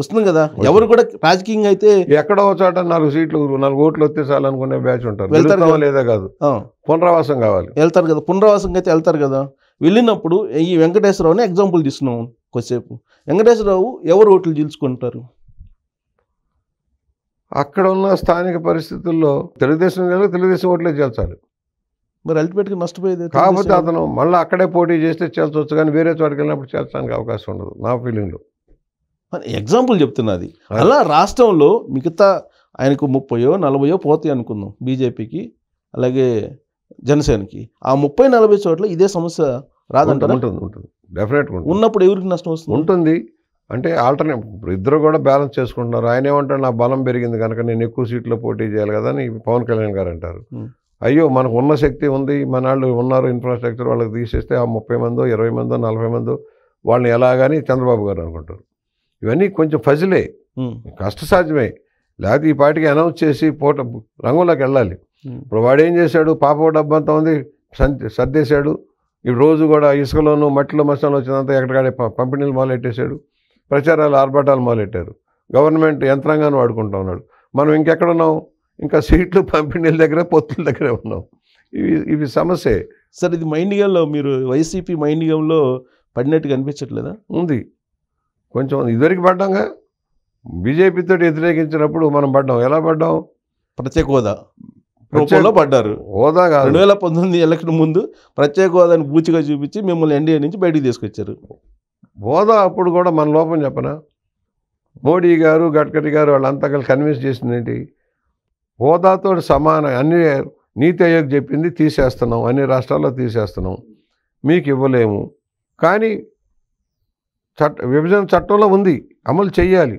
వస్తుంది కదా ఎవరు కూడా రాజకీయంగా అయితే ఎక్కడో చోట నాలుగు సీట్లు నాలుగు ఓట్లు వస్తే చాలనుకునే బ్యాచ్ ఉంటారు వెళ్తారు లేదా కాదు పునరావాసం కావాలి వెళ్తారు కదా పునరావాసం అయితే వెళ్తారు కదా వెళ్ళినప్పుడు ఈ వెంకటేశ్వరరావుని ఎగ్జాంపుల్ తీసుకున్నాం కొద్దిసేపు వెంకటేశ్వరరావు ఎవరు ఓట్లు గెలుచుకుంటారు అక్కడ ఉన్న స్థానిక పరిస్థితుల్లో తెలుగుదేశం తెలుగుదేశం ఓట్లే చేల్చాలి మరి అల్టిమేట్గా నష్టపోయేది కాకపోతే అతను మళ్ళీ అక్కడే పోటీ చేస్తే చేల్చవచ్చు కానీ వేరే చోటుకి వెళ్ళినప్పుడు చేర్చడానికి అవకాశం ఉండదు నా ఫీలింగ్లో మరి ఎగ్జాంపుల్ చెప్తున్నది అలా రాష్ట్రంలో మిగతా ఆయనకు ముప్పయో నలభయో పోతాయి అనుకుందాం బీజేపీకి అలాగే జనసేనకి ఆ ముప్పై నలభై చోట్ల ఇదే సమస్య రాదంటే ఉంటుంది ఉంటుంది ఉన్నప్పుడు ఎవరికి నష్టం వస్తుంది ఉంటుంది అంటే ఆల్టర్నేట్ ఇద్దరు కూడా బ్యాలెన్స్ చేసుకుంటున్నారు ఆయన ఏమంటారు నా బలం పెరిగింది కనుక నేను ఎక్కువ సీట్లో పోటీ చేయాలి కదా అని పవన్ కళ్యాణ్ గారు అంటారు అయ్యో మనకు ఉన్న శక్తి ఉంది మన వాళ్ళు ఉన్నారు ఇన్ఫ్రాస్ట్రక్చర్ వాళ్ళకి తీసేస్తే ఆ ముప్పై మందో ఇరవై మందో నలభై మందో వాళ్ళని ఎలాగని చంద్రబాబు గారు అనుకుంటారు ఇవన్నీ కొంచెం ఫజిలే కష్టసాధ్యమే లేకపోతే ఈ పాటికి అనౌన్స్ చేసి పూట రంగంలోకి వెళ్ళాలి ఇప్పుడు వాడేం చేశాడు పాప డబ్బంతా ఉంది సర్దేశాడు ఈ రోజు కూడా ఇసుకలోను మట్టిలో మసాలా వచ్చినంత ఎక్కడికాడే పంపిణీలు మొదలెట్టేశాడు ప్రచారాలు ఆర్భాటాలు మొదలెట్టారు గవర్నమెంట్ యంత్రాంగాన్ని వాడుకుంటా ఉన్నాడు మనం ఇంకెక్కడున్నాం ఇంకా సీట్లు పంపిణీల దగ్గర పొత్తుల దగ్గర ఉన్నాం ఇవి ఇవి సమస్యే సార్ ఇది మైండ్ గేమ్లో మీరు వైసీపీ మైండ్ గేమ్లో పడినట్టు కనిపించట్లేదా ఉంది కొంచెం ఇదివరకు పడ్డాంగా బీజేపీతో వ్యతిరేకించినప్పుడు మనం పడ్డాం ఎలా పడ్డాం ప్రత్యేక హోదా రూపంలో పడ్డారు హోదా కాదు రెండు వేల పంతొమ్మిది ఎలక్షన్ ముందు ప్రత్యేక హోదాని పూచిగా చూపించి మిమ్మల్ని ఎన్డీఏ నుంచి బయటికి తీసుకొచ్చారు హోదా అప్పుడు కూడా మన లోపం చెప్పనా మోడీ గారు గడ్కరీ గారు వాళ్ళంతా కలిసి కన్విన్స్ చేసింది ఏంటి హోదాతో సమానం అన్ని నీతి ఆయోగ్ చెప్పింది తీసేస్తున్నాం అన్ని రాష్ట్రాల్లో తీసేస్తున్నాం మీకు ఇవ్వలేము కానీ చట్ట విభజన చట్టంలో ఉంది అమలు చేయాలి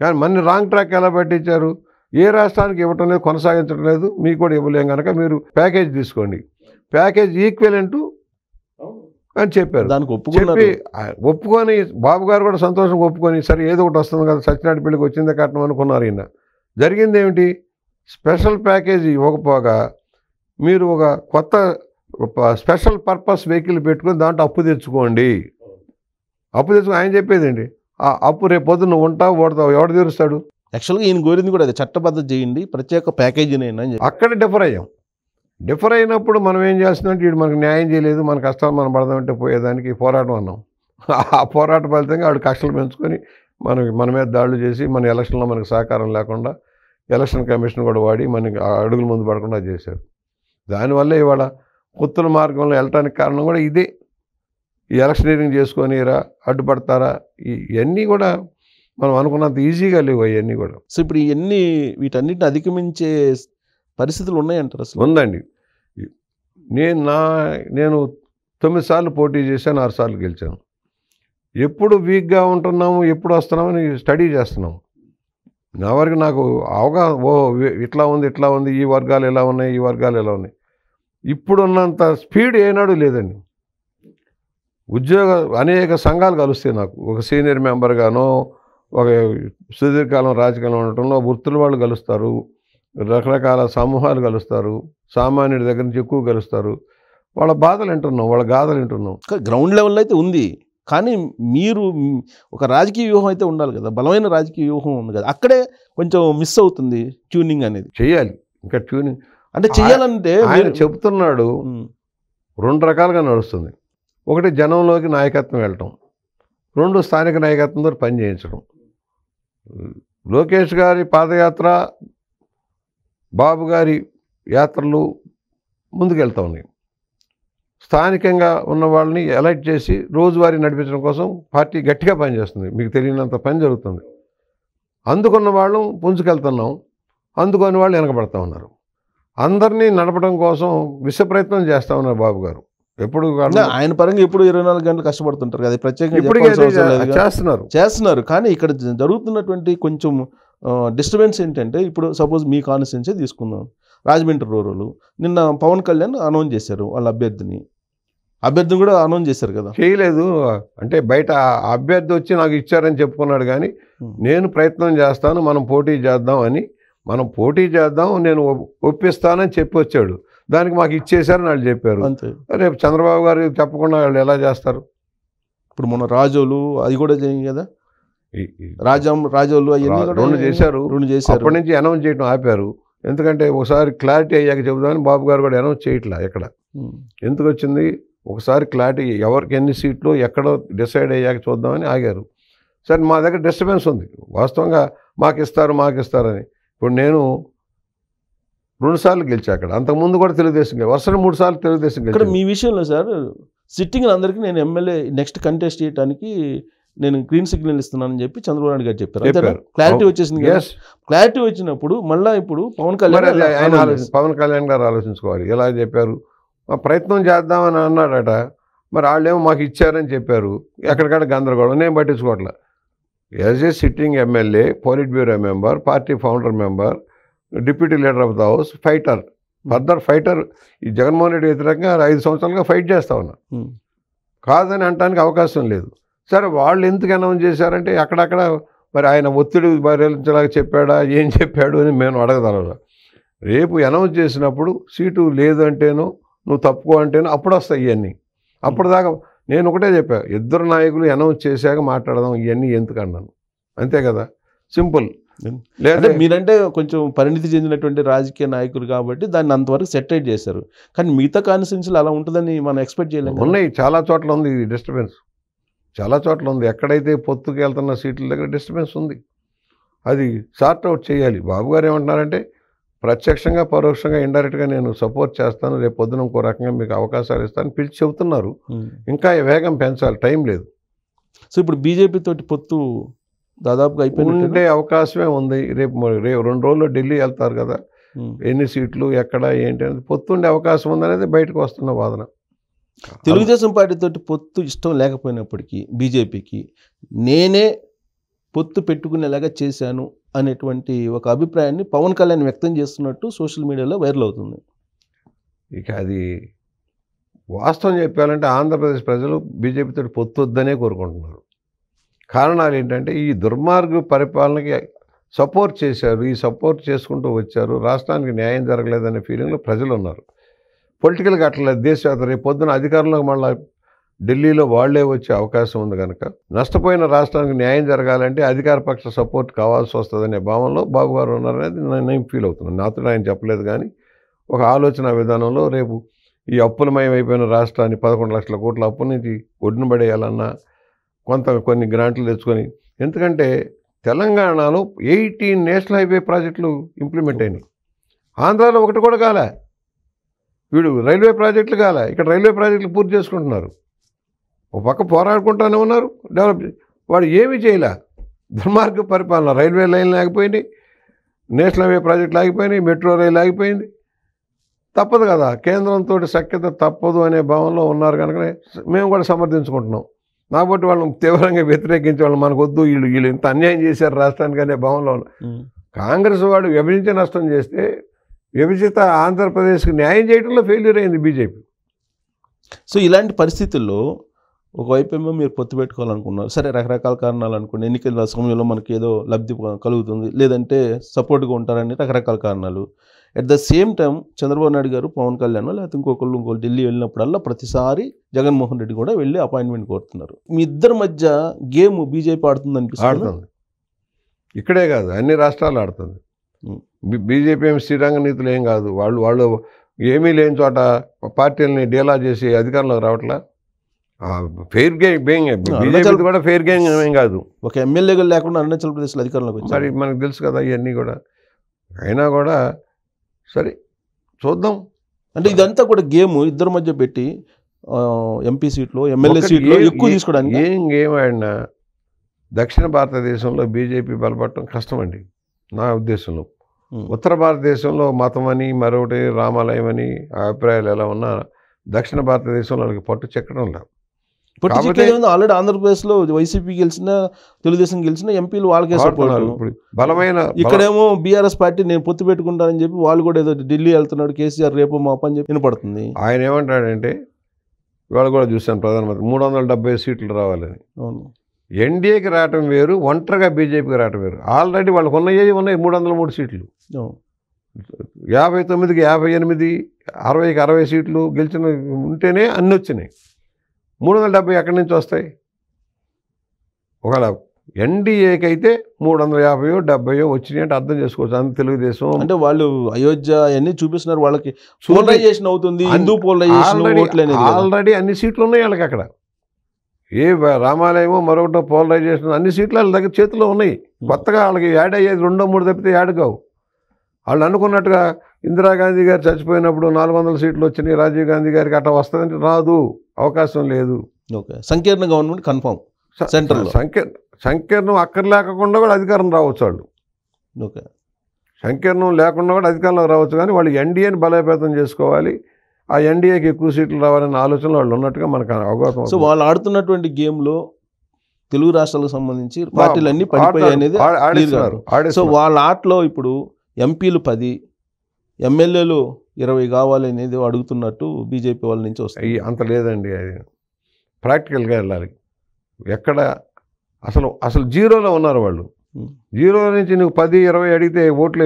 కానీ మన రాంగ్ ట్రాక్ ఎలా పట్టించారు ఏ రాష్ట్రానికి ఇవ్వటం లేదు కొనసాగించడం లేదు మీకు కూడా ఇవ్వలేం కనుక మీరు ప్యాకేజ్ తీసుకోండి ప్యాకేజ్ ఈక్వల్ అంటూ అని చెప్పారు దానికి ఒప్పుకొని ఒప్పుకొని బాబు గారు కూడా సంతోషం ఒప్పుకొని సరే ఏదో ఒకటి వస్తుంది కదా సత్యనారాయణ పెళ్ళికి వచ్చిందే కట్నం అనుకున్నారు ఈయన జరిగింది ఏమిటి స్పెషల్ ప్యాకేజ్ ఇవ్వకపోగా మీరు ఒక కొత్త స్పెషల్ పర్పస్ వెహికల్ పెట్టుకొని దాంట్లో అప్పు తెచ్చుకోండి అప్పు తెచ్చుకుని ఆయన చెప్పేదండి ఆ అప్పు పొద్దున్న నువ్వు ఉంటావు ఓడతావు ఎవడు తీరుస్తాడు యాక్చువల్గా ఈయన కోరింది కూడా అది చట్టబద్ధ చేయండి ప్రత్యేక ప్యాకేజీని అని చెప్పి అక్కడ డిఫర్ అయ్యాం డిఫర్ అయినప్పుడు మనం ఏం చేస్తున్నాం వీడు మనకు న్యాయం చేయలేదు మన కష్టాలు మనం పడదామంటే పోయేదానికి పోరాటం అన్నాం ఆ పోరాట ఫలితంగా ఆవిడ కష్టాలు పెంచుకొని మనకి మన మీద దాడులు చేసి మన ఎలక్షన్లో మనకు సహకారం లేకుండా ఎలక్షన్ కమిషన్ కూడా వాడి మనకి అడుగుల ముందు పడకుండా చేశారు దానివల్ల ఇవాళ కుత్తుల మార్గంలో వెళ్ళటానికి కారణం కూడా ఇదే ఎలక్షనీరింగ్ చేసుకొనిరా అడ్డుపడతారా ఇవన్నీ కూడా మనం అనుకున్నంత ఈజీగా లేవు అవన్నీ కూడా సో ఇప్పుడు ఇవన్నీ వీటన్నిటిని అధిగమించే పరిస్థితులు ఉన్నాయంటారు అసలు ఉందండి నేను నా నేను తొమ్మిది సార్లు పోటీ చేశాను ఆరు సార్లు గెలిచాను ఎప్పుడు వీక్గా ఉంటున్నాము ఎప్పుడు వస్తున్నామని స్టడీ చేస్తున్నాము నా వరకు నాకు అవగాహన ఓ ఇట్లా ఉంది ఇట్లా ఉంది ఈ వర్గాలు ఎలా ఉన్నాయి ఈ వర్గాలు ఎలా ఉన్నాయి ఇప్పుడున్నంత స్పీడ్ ఏనాడు లేదండి ఉద్యోగ అనేక సంఘాలు కలుస్తాయి నాకు ఒక సీనియర్ మెంబర్గానో ఒక సుదీర్ఘకాలం రాజకీయంలో ఉండటంలో వృత్తుల వాళ్ళు కలుస్తారు రకరకాల సమూహాలు కలుస్తారు సామాన్యుడి దగ్గర నుంచి ఎక్కువ కలుస్తారు వాళ్ళ బాధలు వింటున్నాం వాళ్ళ గాథలు వింటున్నాం గ్రౌండ్ లెవెల్లో అయితే ఉంది కానీ మీరు ఒక రాజకీయ వ్యూహం అయితే ఉండాలి కదా బలమైన రాజకీయ వ్యూహం ఉంది కదా అక్కడే కొంచెం మిస్ అవుతుంది ట్యూనింగ్ అనేది చేయాలి ఇంకా ట్యూనింగ్ అంటే చేయాలంటే ఆయన చెప్తున్నాడు రెండు రకాలుగా నడుస్తుంది ఒకటి జనంలోకి నాయకత్వం వెళ్ళటం రెండు స్థానిక నాయకత్వంతో పని చేయించడం లోకేష్ గారి పాదయాత్ర బాబు గారి యాత్రలు ముందుకెళ్తా ఉన్నాయి స్థానికంగా ఉన్న వాళ్ళని ఎలైట్ చేసి రోజువారీ నడిపించడం కోసం పార్టీ గట్టిగా పనిచేస్తుంది మీకు తెలియనంత పని జరుగుతుంది అందుకున్న వాళ్ళు పుంజుకెళ్తున్నాం అందుకొని వాళ్ళు వెనకబడతా ఉన్నారు అందరినీ నడపడం కోసం విశ్వ ప్రయత్నం చేస్తూ ఉన్నారు బాబు గారు ఎప్పుడు ఆయన పరంగా ఎప్పుడు ఇరవై నాలుగు గంటలు కష్టపడుతుంటారు కదా ప్రత్యేకంగా చేస్తున్నారు చేస్తున్నారు కానీ ఇక్కడ జరుగుతున్నటువంటి కొంచెం డిస్టర్బెన్స్ ఏంటంటే ఇప్పుడు సపోజ్ మీ కాన్స్టిట్యున్సీ తీసుకుందాం రాజమండ్రి రూరల్ నిన్న పవన్ కళ్యాణ్ అనౌన్స్ చేశారు వాళ్ళ అభ్యర్థిని అభ్యర్థిని కూడా అనౌన్స్ చేశారు కదా చేయలేదు అంటే బయట అభ్యర్థి వచ్చి నాకు ఇచ్చారని చెప్పుకున్నాడు కానీ నేను ప్రయత్నం చేస్తాను మనం పోటీ చేద్దాం అని మనం పోటీ చేద్దాం నేను ఒప్పిస్తానని చెప్పి వచ్చాడు దానికి మాకు ఇచ్చేసారని వాళ్ళు చెప్పారు రేపు చంద్రబాబు గారు చెప్పకుండా వాళ్ళు ఎలా చేస్తారు ఇప్పుడు మన రాజోలు అది కూడా చేయండి కదా రాజం రాజోలు అవన్నీ రెండు చేశారు రెండు చేశారు అప్పటి నుంచి అనౌన్స్ చేయడం ఆపారు ఎందుకంటే ఒకసారి క్లారిటీ అయ్యాక చెబుదామని బాబు గారు కూడా అనౌన్స్ చేయట్లా ఎక్కడ ఎందుకు వచ్చింది ఒకసారి క్లారిటీ ఎవరికి ఎన్ని సీట్లు ఎక్కడ డిసైడ్ అయ్యాక చూద్దామని ఆగారు సరే మా దగ్గర డిస్టర్బెన్స్ ఉంది వాస్తవంగా మాకు ఇస్తారు మాకు ఇస్తారని ఇప్పుడు నేను రెండుసార్లు గెలిచి అక్కడ అంతకుముందు కూడా తెలుగుదేశం వర్షం మూడు సార్లు తెలుగుదేశం ఇక్కడ మీ విషయంలో సార్ సిట్టింగ్ అందరికీ నేను ఎమ్మెల్యే నెక్స్ట్ కంటెస్ట్ చేయడానికి నేను గ్రీన్ సిగ్నల్ ఇస్తున్నానని చెప్పి చంద్రబాబు నాయుడు గారు చెప్పారు క్లారిటీ వచ్చేసింది క్లారిటీ వచ్చినప్పుడు మళ్ళీ ఇప్పుడు పవన్ కళ్యాణ్ పవన్ కళ్యాణ్ గారు ఆలోచించుకోవాలి ఎలా చెప్పారు ప్రయత్నం చేద్దామని అన్నాడట మరి వాళ్ళేమో మాకు ఇచ్చారని చెప్పారు ఎక్కడికక్కడ గందరగోళం నేను పట్టించుకోవట్లే as a sitting MLA politburo member party founder member deputy leader of the house fighter further fighter ఈ జగన్మోహన్ రెడ్డి వ్యతిరేకంగా ఐదు సంవత్సరాలుగా ఫైట్ చేస్తా ఉన్నా కాదని అనడానికి అవకాశం లేదు సరే వాళ్ళు ఎందుకు అనౌన్స్ చేశారంటే అక్కడక్కడ మరి ఆయన ఒత్తిడి భరించలాగా చెప్పాడా ఏం చెప్పాడు అని మేము అడగదలరా రేపు అనౌన్స్ చేసినప్పుడు సీటు లేదు అంటేనో నువ్వు తప్పుకో అంటేనో అప్పుడు వస్తాయి ఇవన్నీ అప్పటిదాకా నేను ఒకటే చెప్పాను ఇద్దరు నాయకులు అనౌన్స్ చేశాక మాట్లాడదాం ఇవన్నీ ఎందుకు అన్నాను అంతే కదా సింపుల్ అంటే మీరంటే కొంచెం పరిణితి చెందినటువంటి రాజకీయ నాయకులు కాబట్టి దాన్ని అంతవరకు సెటైట్ చేశారు కానీ మిగతా కాన్స్టిట్యూన్సీలు అలా ఉంటుందని మనం ఎక్స్పెక్ట్ చేయలేము ఉన్నాయి చాలా చోట్ల ఉంది డిస్టర్బెన్స్ చాలా చోట్ల ఉంది ఎక్కడైతే పొత్తుకు వెళ్తున్న సీట్ల దగ్గర డిస్టర్బెన్స్ ఉంది అది సార్ట్ అవుట్ చేయాలి బాబు గారు ఏమంటున్నారంటే ప్రత్యక్షంగా పరోక్షంగా ఇండైరెక్ట్గా నేను సపోర్ట్ చేస్తాను రేపు పొద్దున ఇంకో రకంగా మీకు అవకాశాలు ఇస్తాను పిలిచి చెబుతున్నారు hmm. ఇంకా వేగం పెంచాలి టైం లేదు సో ఇప్పుడు బీజేపీతో పొత్తు దాదాపుగా అయిపోయింది అవకాశమే ఉంది రేపు రేపు రెండు రోజుల్లో ఢిల్లీ వెళ్తారు కదా ఎన్ని సీట్లు ఎక్కడ ఏంటి అనేది పొత్తుండే అవకాశం ఉందనేది బయటకు వస్తున్న వాదన తెలుగుదేశం పార్టీతో పొత్తు ఇష్టం లేకపోయినప్పటికీ బీజేపీకి నేనే పొత్తు పెట్టుకునేలాగా చేశాను అనేటువంటి ఒక అభిప్రాయాన్ని పవన్ కళ్యాణ్ వ్యక్తం చేస్తున్నట్టు సోషల్ మీడియాలో వైరల్ అవుతుంది ఇక అది వాస్తవం చెప్పాలంటే ఆంధ్రప్రదేశ్ ప్రజలు బీజేపీతో పొత్తు వద్దనే కోరుకుంటున్నారు కారణాలు ఏంటంటే ఈ దుర్మార్గ పరిపాలనకి సపోర్ట్ చేశారు ఈ సపోర్ట్ చేసుకుంటూ వచ్చారు రాష్ట్రానికి న్యాయం జరగలేదనే ఫీలింగ్లో ప్రజలు ఉన్నారు పొలిటికల్గా అట్లా దేశయాత్ర రేపు పొద్దున అధికారంలోకి మళ్ళీ ఢిల్లీలో వాళ్లే వచ్చే అవకాశం ఉంది కనుక నష్టపోయిన రాష్ట్రానికి న్యాయం జరగాలంటే అధికార పక్ష సపోర్ట్ కావాల్సి వస్తుందనే భావనలో బాబు గారు ఉన్నారనేది నేను ఫీల్ అవుతున్నాను నాతో ఆయన చెప్పలేదు కానీ ఒక ఆలోచన విధానంలో రేపు ఈ అప్పులమయం అయిపోయిన రాష్ట్రాన్ని పదకొండు లక్షల కోట్ల అప్పు నుంచి ఒడ్డున పడేయాలన్నా కొంత కొన్ని గ్రాంట్లు తెచ్చుకొని ఎందుకంటే తెలంగాణలో ఎయిటీన్ నేషనల్ హైవే ప్రాజెక్టులు ఇంప్లిమెంట్ అయినాయి ఆంధ్రాలో ఒకటి కూడా కాలే వీడు రైల్వే ప్రాజెక్టులు కాలే ఇక్కడ రైల్వే ప్రాజెక్టులు పూర్తి చేసుకుంటున్నారు ఒక పక్క పోరాడుకుంటానే ఉన్నారు డెవలప్ వాడు ఏమీ చేయలే దుర్మార్గ పరిపాలన రైల్వే లైన్ ఆగిపోయింది నేషనల్ హైవే ప్రాజెక్టులు ఆగిపోయినాయి మెట్రో రైలు ఆగిపోయింది తప్పదు కదా కేంద్రంతో సఖ్యత తప్పదు అనే భావంలో ఉన్నారు కనుక మేము కూడా సమర్థించుకుంటున్నాం కాబట్టి వాళ్ళని తీవ్రంగా వ్యతిరేకించే వాళ్ళు మనకు వద్దు వీళ్ళు వీళ్ళు ఇంత అన్యాయం చేశారు రాష్ట్రానికి అనే భావనలో కాంగ్రెస్ వాడు విభజించి నష్టం చేస్తే విభజిత ఆంధ్రప్రదేశ్కి న్యాయం చేయడంలో ఫెయిల్యూర్ అయింది బీజేపీ సో ఇలాంటి పరిస్థితుల్లో ఒకవైపు ఏమో మీరు పొత్తు పెట్టుకోవాలనుకున్నారు సరే రకరకాల కారణాలు అనుకోండి ఎన్నికల సమయంలో మనకి ఏదో లబ్ధి కలుగుతుంది లేదంటే సపోర్ట్గా ఉంటారని రకరకాల కారణాలు at the same time Chandrababu Naidu గారు పవన్ కళ్యాణ్ లేకపోతే ఇంకొకళ్ళు ఇంకొకరు ఢిల్లీ వెళ్ళినప్పుడల్లా ప్రతిసారి జగన్మోహన్ రెడ్డి కూడా వెళ్ళి అపాయింట్మెంట్ కోరుతున్నారు మీ ఇద్దరి మధ్య గేమ్ బీజేపీ ఆడుతుంది అనిపిస్తుంది ఇక్కడే కాదు అన్ని రాష్ట్రాలు ఆడుతుంది బీజేపీ ఏం శ్రీరంగ నీతులు ఏం కాదు వాళ్ళు వాళ్ళు ఏమీ లేని చోట పార్టీలని డీలా చేసి అధికారంలోకి రావట్లా ఫెయిర్ గేమ్ బీజేపీ కూడా ఫెయిర్ గేమ్ ఏం కాదు ఒక ఎమ్మెల్యేగా లేకుండా అరుణాచల్ ప్రదేశ్లో అధికారంలోకి వచ్చారు మనకు తెలుసు కదా ఇవన్నీ కూడా అయినా కూడా సరే చూద్దాం అంటే ఇదంతా కూడా గేమ్ ఇద్దరి మధ్య పెట్టి ఎంపీ సీట్లో ఎమ్మెల్యే సీట్లో ఎక్కువ తీసుకోవడానికి ఏం గేమ్ ఆయన దక్షిణ భారతదేశంలో బీజేపీ బలపడటం కష్టం అండి నా ఉద్దేశంలో ఉత్తర భారతదేశంలో మతం అని మరొకటి రామాలయం అని అభిప్రాయాలు ఎలా ఉన్నా దక్షిణ భారతదేశంలో వాళ్ళకి పట్టు చెక్కడం లేదు ఆల్రెడీ ఆంధ్రప్రదేశ్ లో వైసీపీ గెలిచిన తెలుగుదేశం గెలిచిన ఎంపీలు వాళ్ళకే సపోర్ట్ బలమైన ఇక్కడేమో బీఆర్ఎస్ పార్టీ నేను పొత్తు పెట్టుకుంటానని చెప్పి వాళ్ళు కూడా ఏదో ఢిల్లీ వెళ్తున్నాడు కేసీఆర్ రేపు మా పని చెప్పి వినపడుతుంది ఆయన ఏమంటాడంటే ఇవాళ కూడా చూశాను ప్రధానమంత్రి మూడు వందల డెబ్బై సీట్లు రావాలని అవును ఎన్డీఏకి రావటం వేరు ఒంటరిగా బీజేపీకి రావటం వేరు ఆల్రెడీ వాళ్ళకు ఉన్నాయి ఉన్నాయి మూడు వందల మూడు సీట్లు యాభై తొమ్మిదికి యాభై ఎనిమిది అరవైకి అరవై సీట్లు గెలిచిన ఉంటేనే అన్ని వచ్చినాయి మూడు వందల డెబ్బై ఎక్కడి నుంచి వస్తాయి ఒకవేళ ఎన్డీఏకి అయితే మూడు వందల యాభైయో డెబ్బయో వచ్చినాయి అంటే అర్థం చేసుకోవచ్చు అంత తెలుగుదేశం అంటే వాళ్ళు అయోధ్య అన్ని చూపిస్తున్నారు వాళ్ళకి పోలరైజేషన్ అవుతుంది హిందూ పోలరైజేషన్ ఆల్రెడీ అన్ని సీట్లు ఉన్నాయి వాళ్ళకి అక్కడ ఏ రామాలయమో మరొకటో పోలరైజేషన్ అన్ని సీట్లు వాళ్ళ దగ్గర చేతిలో ఉన్నాయి కొత్తగా వాళ్ళకి యాడ్ అయ్యేది రెండో మూడు తప్పితే యాడ్ కావు వాళ్ళు అనుకున్నట్టుగా ఇందిరాగాంధీ గారు చచ్చిపోయినప్పుడు నాలుగు వందల సీట్లు వచ్చినాయి రాజీవ్ గాంధీ గారికి అట్లా వస్తుందంటే రాదు అవకాశం లేదు ఓకే సంకీర్ణ గవర్నమెంట్ కన్ఫామ్ సెంట్రల్ సంకీర్ణ సంకీర్ణం అక్కర్లేకుండా కూడా అధికారం రావచ్చు వాళ్ళు ఓకే సంకీర్ణం లేకుండా కూడా అధికారంలో రావచ్చు కానీ వాళ్ళు ఎన్డీఏని బలోపేతం చేసుకోవాలి ఆ ఎన్డీఏకి ఎక్కువ సీట్లు రావాలనే ఆలోచనలు వాళ్ళు ఉన్నట్టుగా మనకు అవగాహన సో వాళ్ళు ఆడుతున్నటువంటి గేమ్లో తెలుగు రాష్ట్రాలకు సంబంధించి పార్టీలు అన్నీ పడిపోయాయి అనేది సో వాళ్ళ ఆటలో ఇప్పుడు ఎంపీలు పది ఎమ్మెల్యేలు ఇరవై అనేది అడుగుతున్నట్టు బీజేపీ వాళ్ళ నుంచి వస్తాయి అంత లేదండి అది ప్రాక్టికల్గా వెళ్ళాలి ఎక్కడ అసలు అసలు జీరోలో ఉన్నారు వాళ్ళు జీరో నుంచి నువ్వు పది ఇరవై అడిగితే ఓట్లు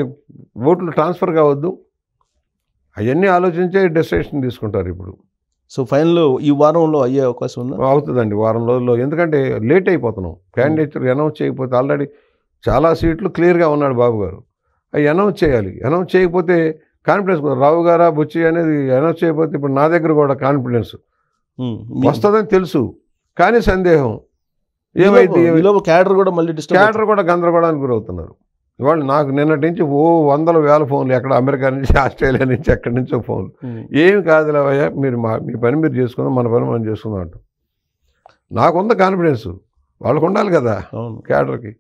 ఓట్లు ట్రాన్స్ఫర్ కావద్దు అవన్నీ ఆలోచించే డెసిషన్ తీసుకుంటారు ఇప్పుడు సో ఫైనల్ ఈ వారంలో అయ్యే అవకాశం ఉందా అవుతుందండి వారం రోజుల్లో ఎందుకంటే లేట్ అయిపోతున్నాం క్యాండిడేట్ అనౌన్స్ చేయకపోతే ఆల్రెడీ చాలా సీట్లు క్లియర్గా ఉన్నాడు బాబు గారు అవి అనౌన్స్ చేయాలి అనౌన్స్ చేయకపోతే కాన్ఫిడెన్స్ రావు గారా బుచ్చి అనేది అనౌన్స్ చేయకపోతే ఇప్పుడు నా దగ్గర కూడా కాన్ఫిడెన్స్ వస్తుందని తెలుసు కానీ సందేహం ఏమైతే క్యాడర్ కూడా మళ్ళీ క్యాడర్ కూడా గందరగోళానికి గురవుతున్నారు ఇవాళ నాకు నిన్నటి నుంచి ఓ వందల వేల ఫోన్లు ఎక్కడ అమెరికా నుంచి ఆస్ట్రేలియా నుంచి ఎక్కడి నుంచో ఫోన్లు ఏమి కాదులేవయ్యా మీరు మా మీ పని మీరు చేసుకుందాం మన పని మనం చేసుకుందాం అంటాం నాకుంద కాన్ఫిడెన్స్ వాళ్ళకు ఉండాలి కదా అవును క్యాడర్కి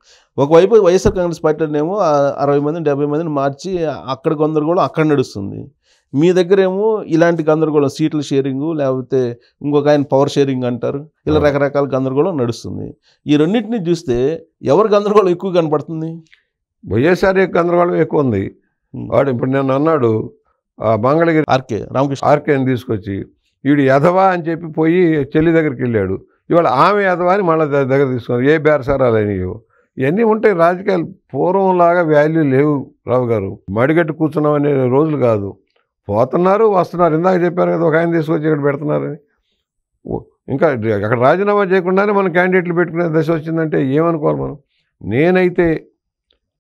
ఒకవైపు వైఎస్ఆర్ కాంగ్రెస్ ఏమో అరవై మందిని డెబ్బై మందిని మార్చి అక్కడ గందరగోళం అక్కడ నడుస్తుంది మీ దగ్గర ఏమో ఇలాంటి గందరగోళం సీట్ల షేరింగు లేకపోతే ఇంకొక ఆయన పవర్ షేరింగ్ అంటారు ఇలా రకరకాల గందరగోళం నడుస్తుంది ఈ రెండింటిని చూస్తే ఎవరి గందరగోళం ఎక్కువ కనపడుతుంది వైఎస్ఆర్ గందరగోళం ఎక్కువ ఉంది వాడు ఇప్పుడు నేను అన్నాడు మంగళగిరి ఆర్కే రామకృష్ణ ఆర్కేని తీసుకొచ్చి వీడు యథవా అని చెప్పి పోయి చెల్లి దగ్గరికి వెళ్ళాడు ఇవాళ ఆమె అదవాని మళ్ళీ దగ్గర తీసుకున్నారు ఏ బేరసారాలు అయినవి ఇవన్నీ ఉంటాయి రాజకీయాలు పూర్వంలాగా వాల్యూ లేవు రావు గారు మడిగట్టు కూర్చున్నాం అనే రోజులు కాదు పోతున్నారు వస్తున్నారు ఇందాక చెప్పారు కదా ఒక ఆయన తీసుకొచ్చి ఇక్కడ పెడుతున్నారని ఇంకా అక్కడ రాజీనామా చేయకుండానే మనం క్యాండిడేట్లు పెట్టుకునే దశ వచ్చిందంటే ఏమనుకోవాలి మనం నేనైతే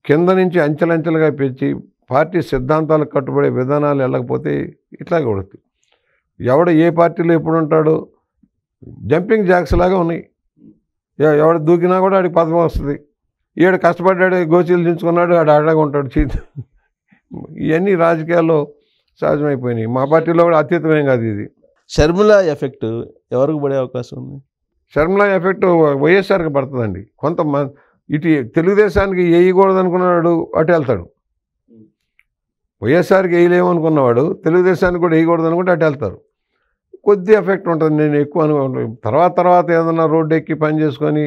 కింద నుంచి అంచెలంచెలుగా పెంచి పార్టీ సిద్ధాంతాలకు కట్టుబడే విధానాలు వెళ్ళకపోతే ఇట్లాగే ఉడుతుంది ఎవడ ఏ పార్టీలో ఎప్పుడు ఉంటాడో జంపింగ్ జాక్స్ లాగా ఉన్నాయి ఎవడు దూకినా కూడా ఆడికి పదం వస్తుంది ఈడు కష్టపడ్డాడు గోచీలు దించుకున్నాడు ఆడు ఆడగా ఉంటాడు చీత ఇవన్నీ రాజకీయాల్లో సహజమైపోయినాయి మా పార్టీలో కూడా అత్యుత్తమేం కాదు ఇది షర్ములా ఎఫెక్ట్ ఎవరికి పడే అవకాశం ఉంది షర్ములా ఎఫెక్ట్ వైఎస్ఆర్కి పడుతుందండి కొంత ఇటు తెలుగుదేశానికి వేయకూడదు అనుకున్నాడు అటు వెళ్తాడు వైఎస్ఆర్కి వేయలేము అనుకున్నవాడు తెలుగుదేశానికి కూడా వేయకూడదు అనుకుంటే అటు వెళ్తారు కొద్ది ఎఫెక్ట్ ఉంటుంది నేను ఎక్కువ తర్వాత తర్వాత ఏదన్నా రోడ్డు ఎక్కి పని చేసుకొని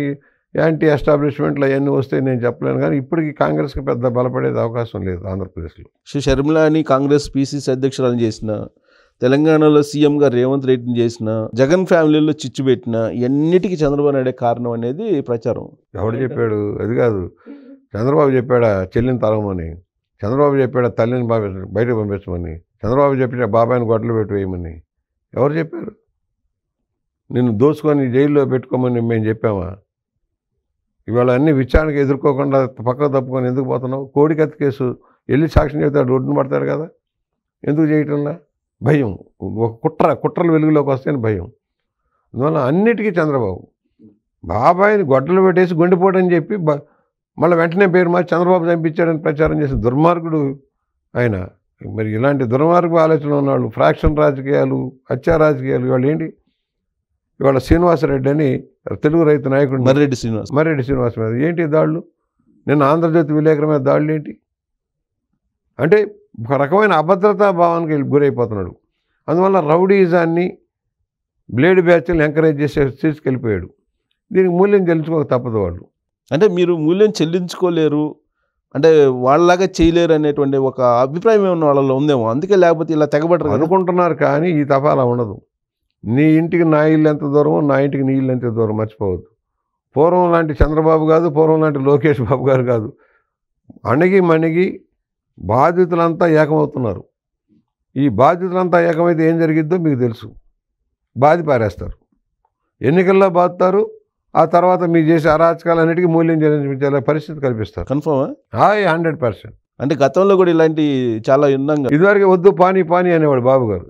యాంటీ ఎస్టాబ్లిష్మెంట్లు అవన్నీ వస్తే నేను చెప్పలేను కానీ ఇప్పటికీ కాంగ్రెస్కి పెద్ద బలపడేది అవకాశం లేదు ఆంధ్రప్రదేశ్లో శ్రీ షర్మిలాని కాంగ్రెస్ పీసీసీ అధ్యక్షురాలు చేసిన తెలంగాణలో సీఎంగా రేవంత్ రెడ్డిని చేసిన జగన్ ఫ్యామిలీలో చిచ్చు పెట్టిన ఎన్నిటికీ చంద్రబాబు నాయుడే కారణం అనేది ప్రచారం ఎవడు చెప్పాడు అది కాదు చంద్రబాబు చెప్పాడా చెల్లిని తరగమని చంద్రబాబు చెప్పాడా తల్లిని బయటకు పంపించమని చంద్రబాబు చెప్పిన బాబాయిని గొడ్లు పెట్టి వేయమని ఎవరు చెప్పారు నిన్ను దోచుకొని జైల్లో పెట్టుకోమని మేము చెప్పామా ఇవాళ అన్ని విచారణకు ఎదుర్కోకుండా పక్కకు తప్పుకొని ఎందుకు పోతున్నావు కోడికత్తి కేసు వెళ్ళి సాక్ష్యం చెప్తాడు ఒడ్డున పడతాడు కదా ఎందుకు చేయటంలా భయం ఒక కుట్ర కుట్రలు వెలుగులోకి అని భయం అందువల్ల అన్నిటికీ చంద్రబాబు బాబాయిని గొడ్డలు పెట్టేసి గుండెపోటని చెప్పి మళ్ళీ వెంటనే పేరు మార్చి చంద్రబాబు చంపించాడని ప్రచారం చేసిన దుర్మార్గుడు ఆయన మరి ఇలాంటి దుర్మార్గ ఆలోచన ఉన్నవాళ్ళు ఫ్రాక్షన్ రాజకీయాలు హత్యా రాజకీయాలు ఇవాళ ఏంటి ఇవాళ శ్రీనివాసరెడ్డి అని తెలుగు రైతు నాయకుడు మర్రెడ్డి శ్రీనివాస్ మర్రెడ్డి శ్రీనివాస్ మీద ఏంటి దాళ్ళు నిన్న ఆంధ్రజ్యోతి విలేకరు మీద దాళ్ళు ఏంటి అంటే ఒక రకమైన అభద్రతా భావానికి గురైపోతున్నాడు అందువల్ల రౌడీజాన్ని బ్లేడ్ బ్యాచ్లు ఎంకరేజ్ చేసే తీసుకెళ్ళిపోయాడు దీనికి మూల్యం చెల్లించుకోక తప్పదు వాళ్ళు అంటే మీరు మూల్యం చెల్లించుకోలేరు అంటే వాళ్ళలాగా చేయలేరు అనేటువంటి ఒక అభిప్రాయం ఏమన్నా వాళ్ళలో ఉందేమో అందుకే లేకపోతే ఇలా తెగబడరు అనుకుంటున్నారు కానీ ఈ తఫా అలా ఉండదు నీ ఇంటికి నా ఇల్లు ఎంత దూరం నా ఇంటికి నీ ఇల్లు ఎంత దూరం మర్చిపోవద్దు పూర్వం లాంటి చంద్రబాబు కాదు పూర్వం లాంటి లోకేష్ బాబు గారు కాదు అణగి మణిగి బాధితులంతా ఏకమవుతున్నారు ఈ బాధితులంతా ఏకమైతే ఏం జరిగిద్దో మీకు తెలుసు బాధి పారేస్తారు ఎన్నికల్లో బాధుతారు ఆ తర్వాత మీరు చేసే అరాచకాలన్నిటికీ మూల్యం చెల్లించే పరిస్థితి కల్పిస్తారు కన్ఫర్మ్ హాయ్ హండ్రెడ్ పర్సెంట్ అంటే గతంలో కూడా ఇలాంటి చాలా ఇందంగా ఇదివరకు వద్దు పానీ పానీ అనేవాడు బాబు గారు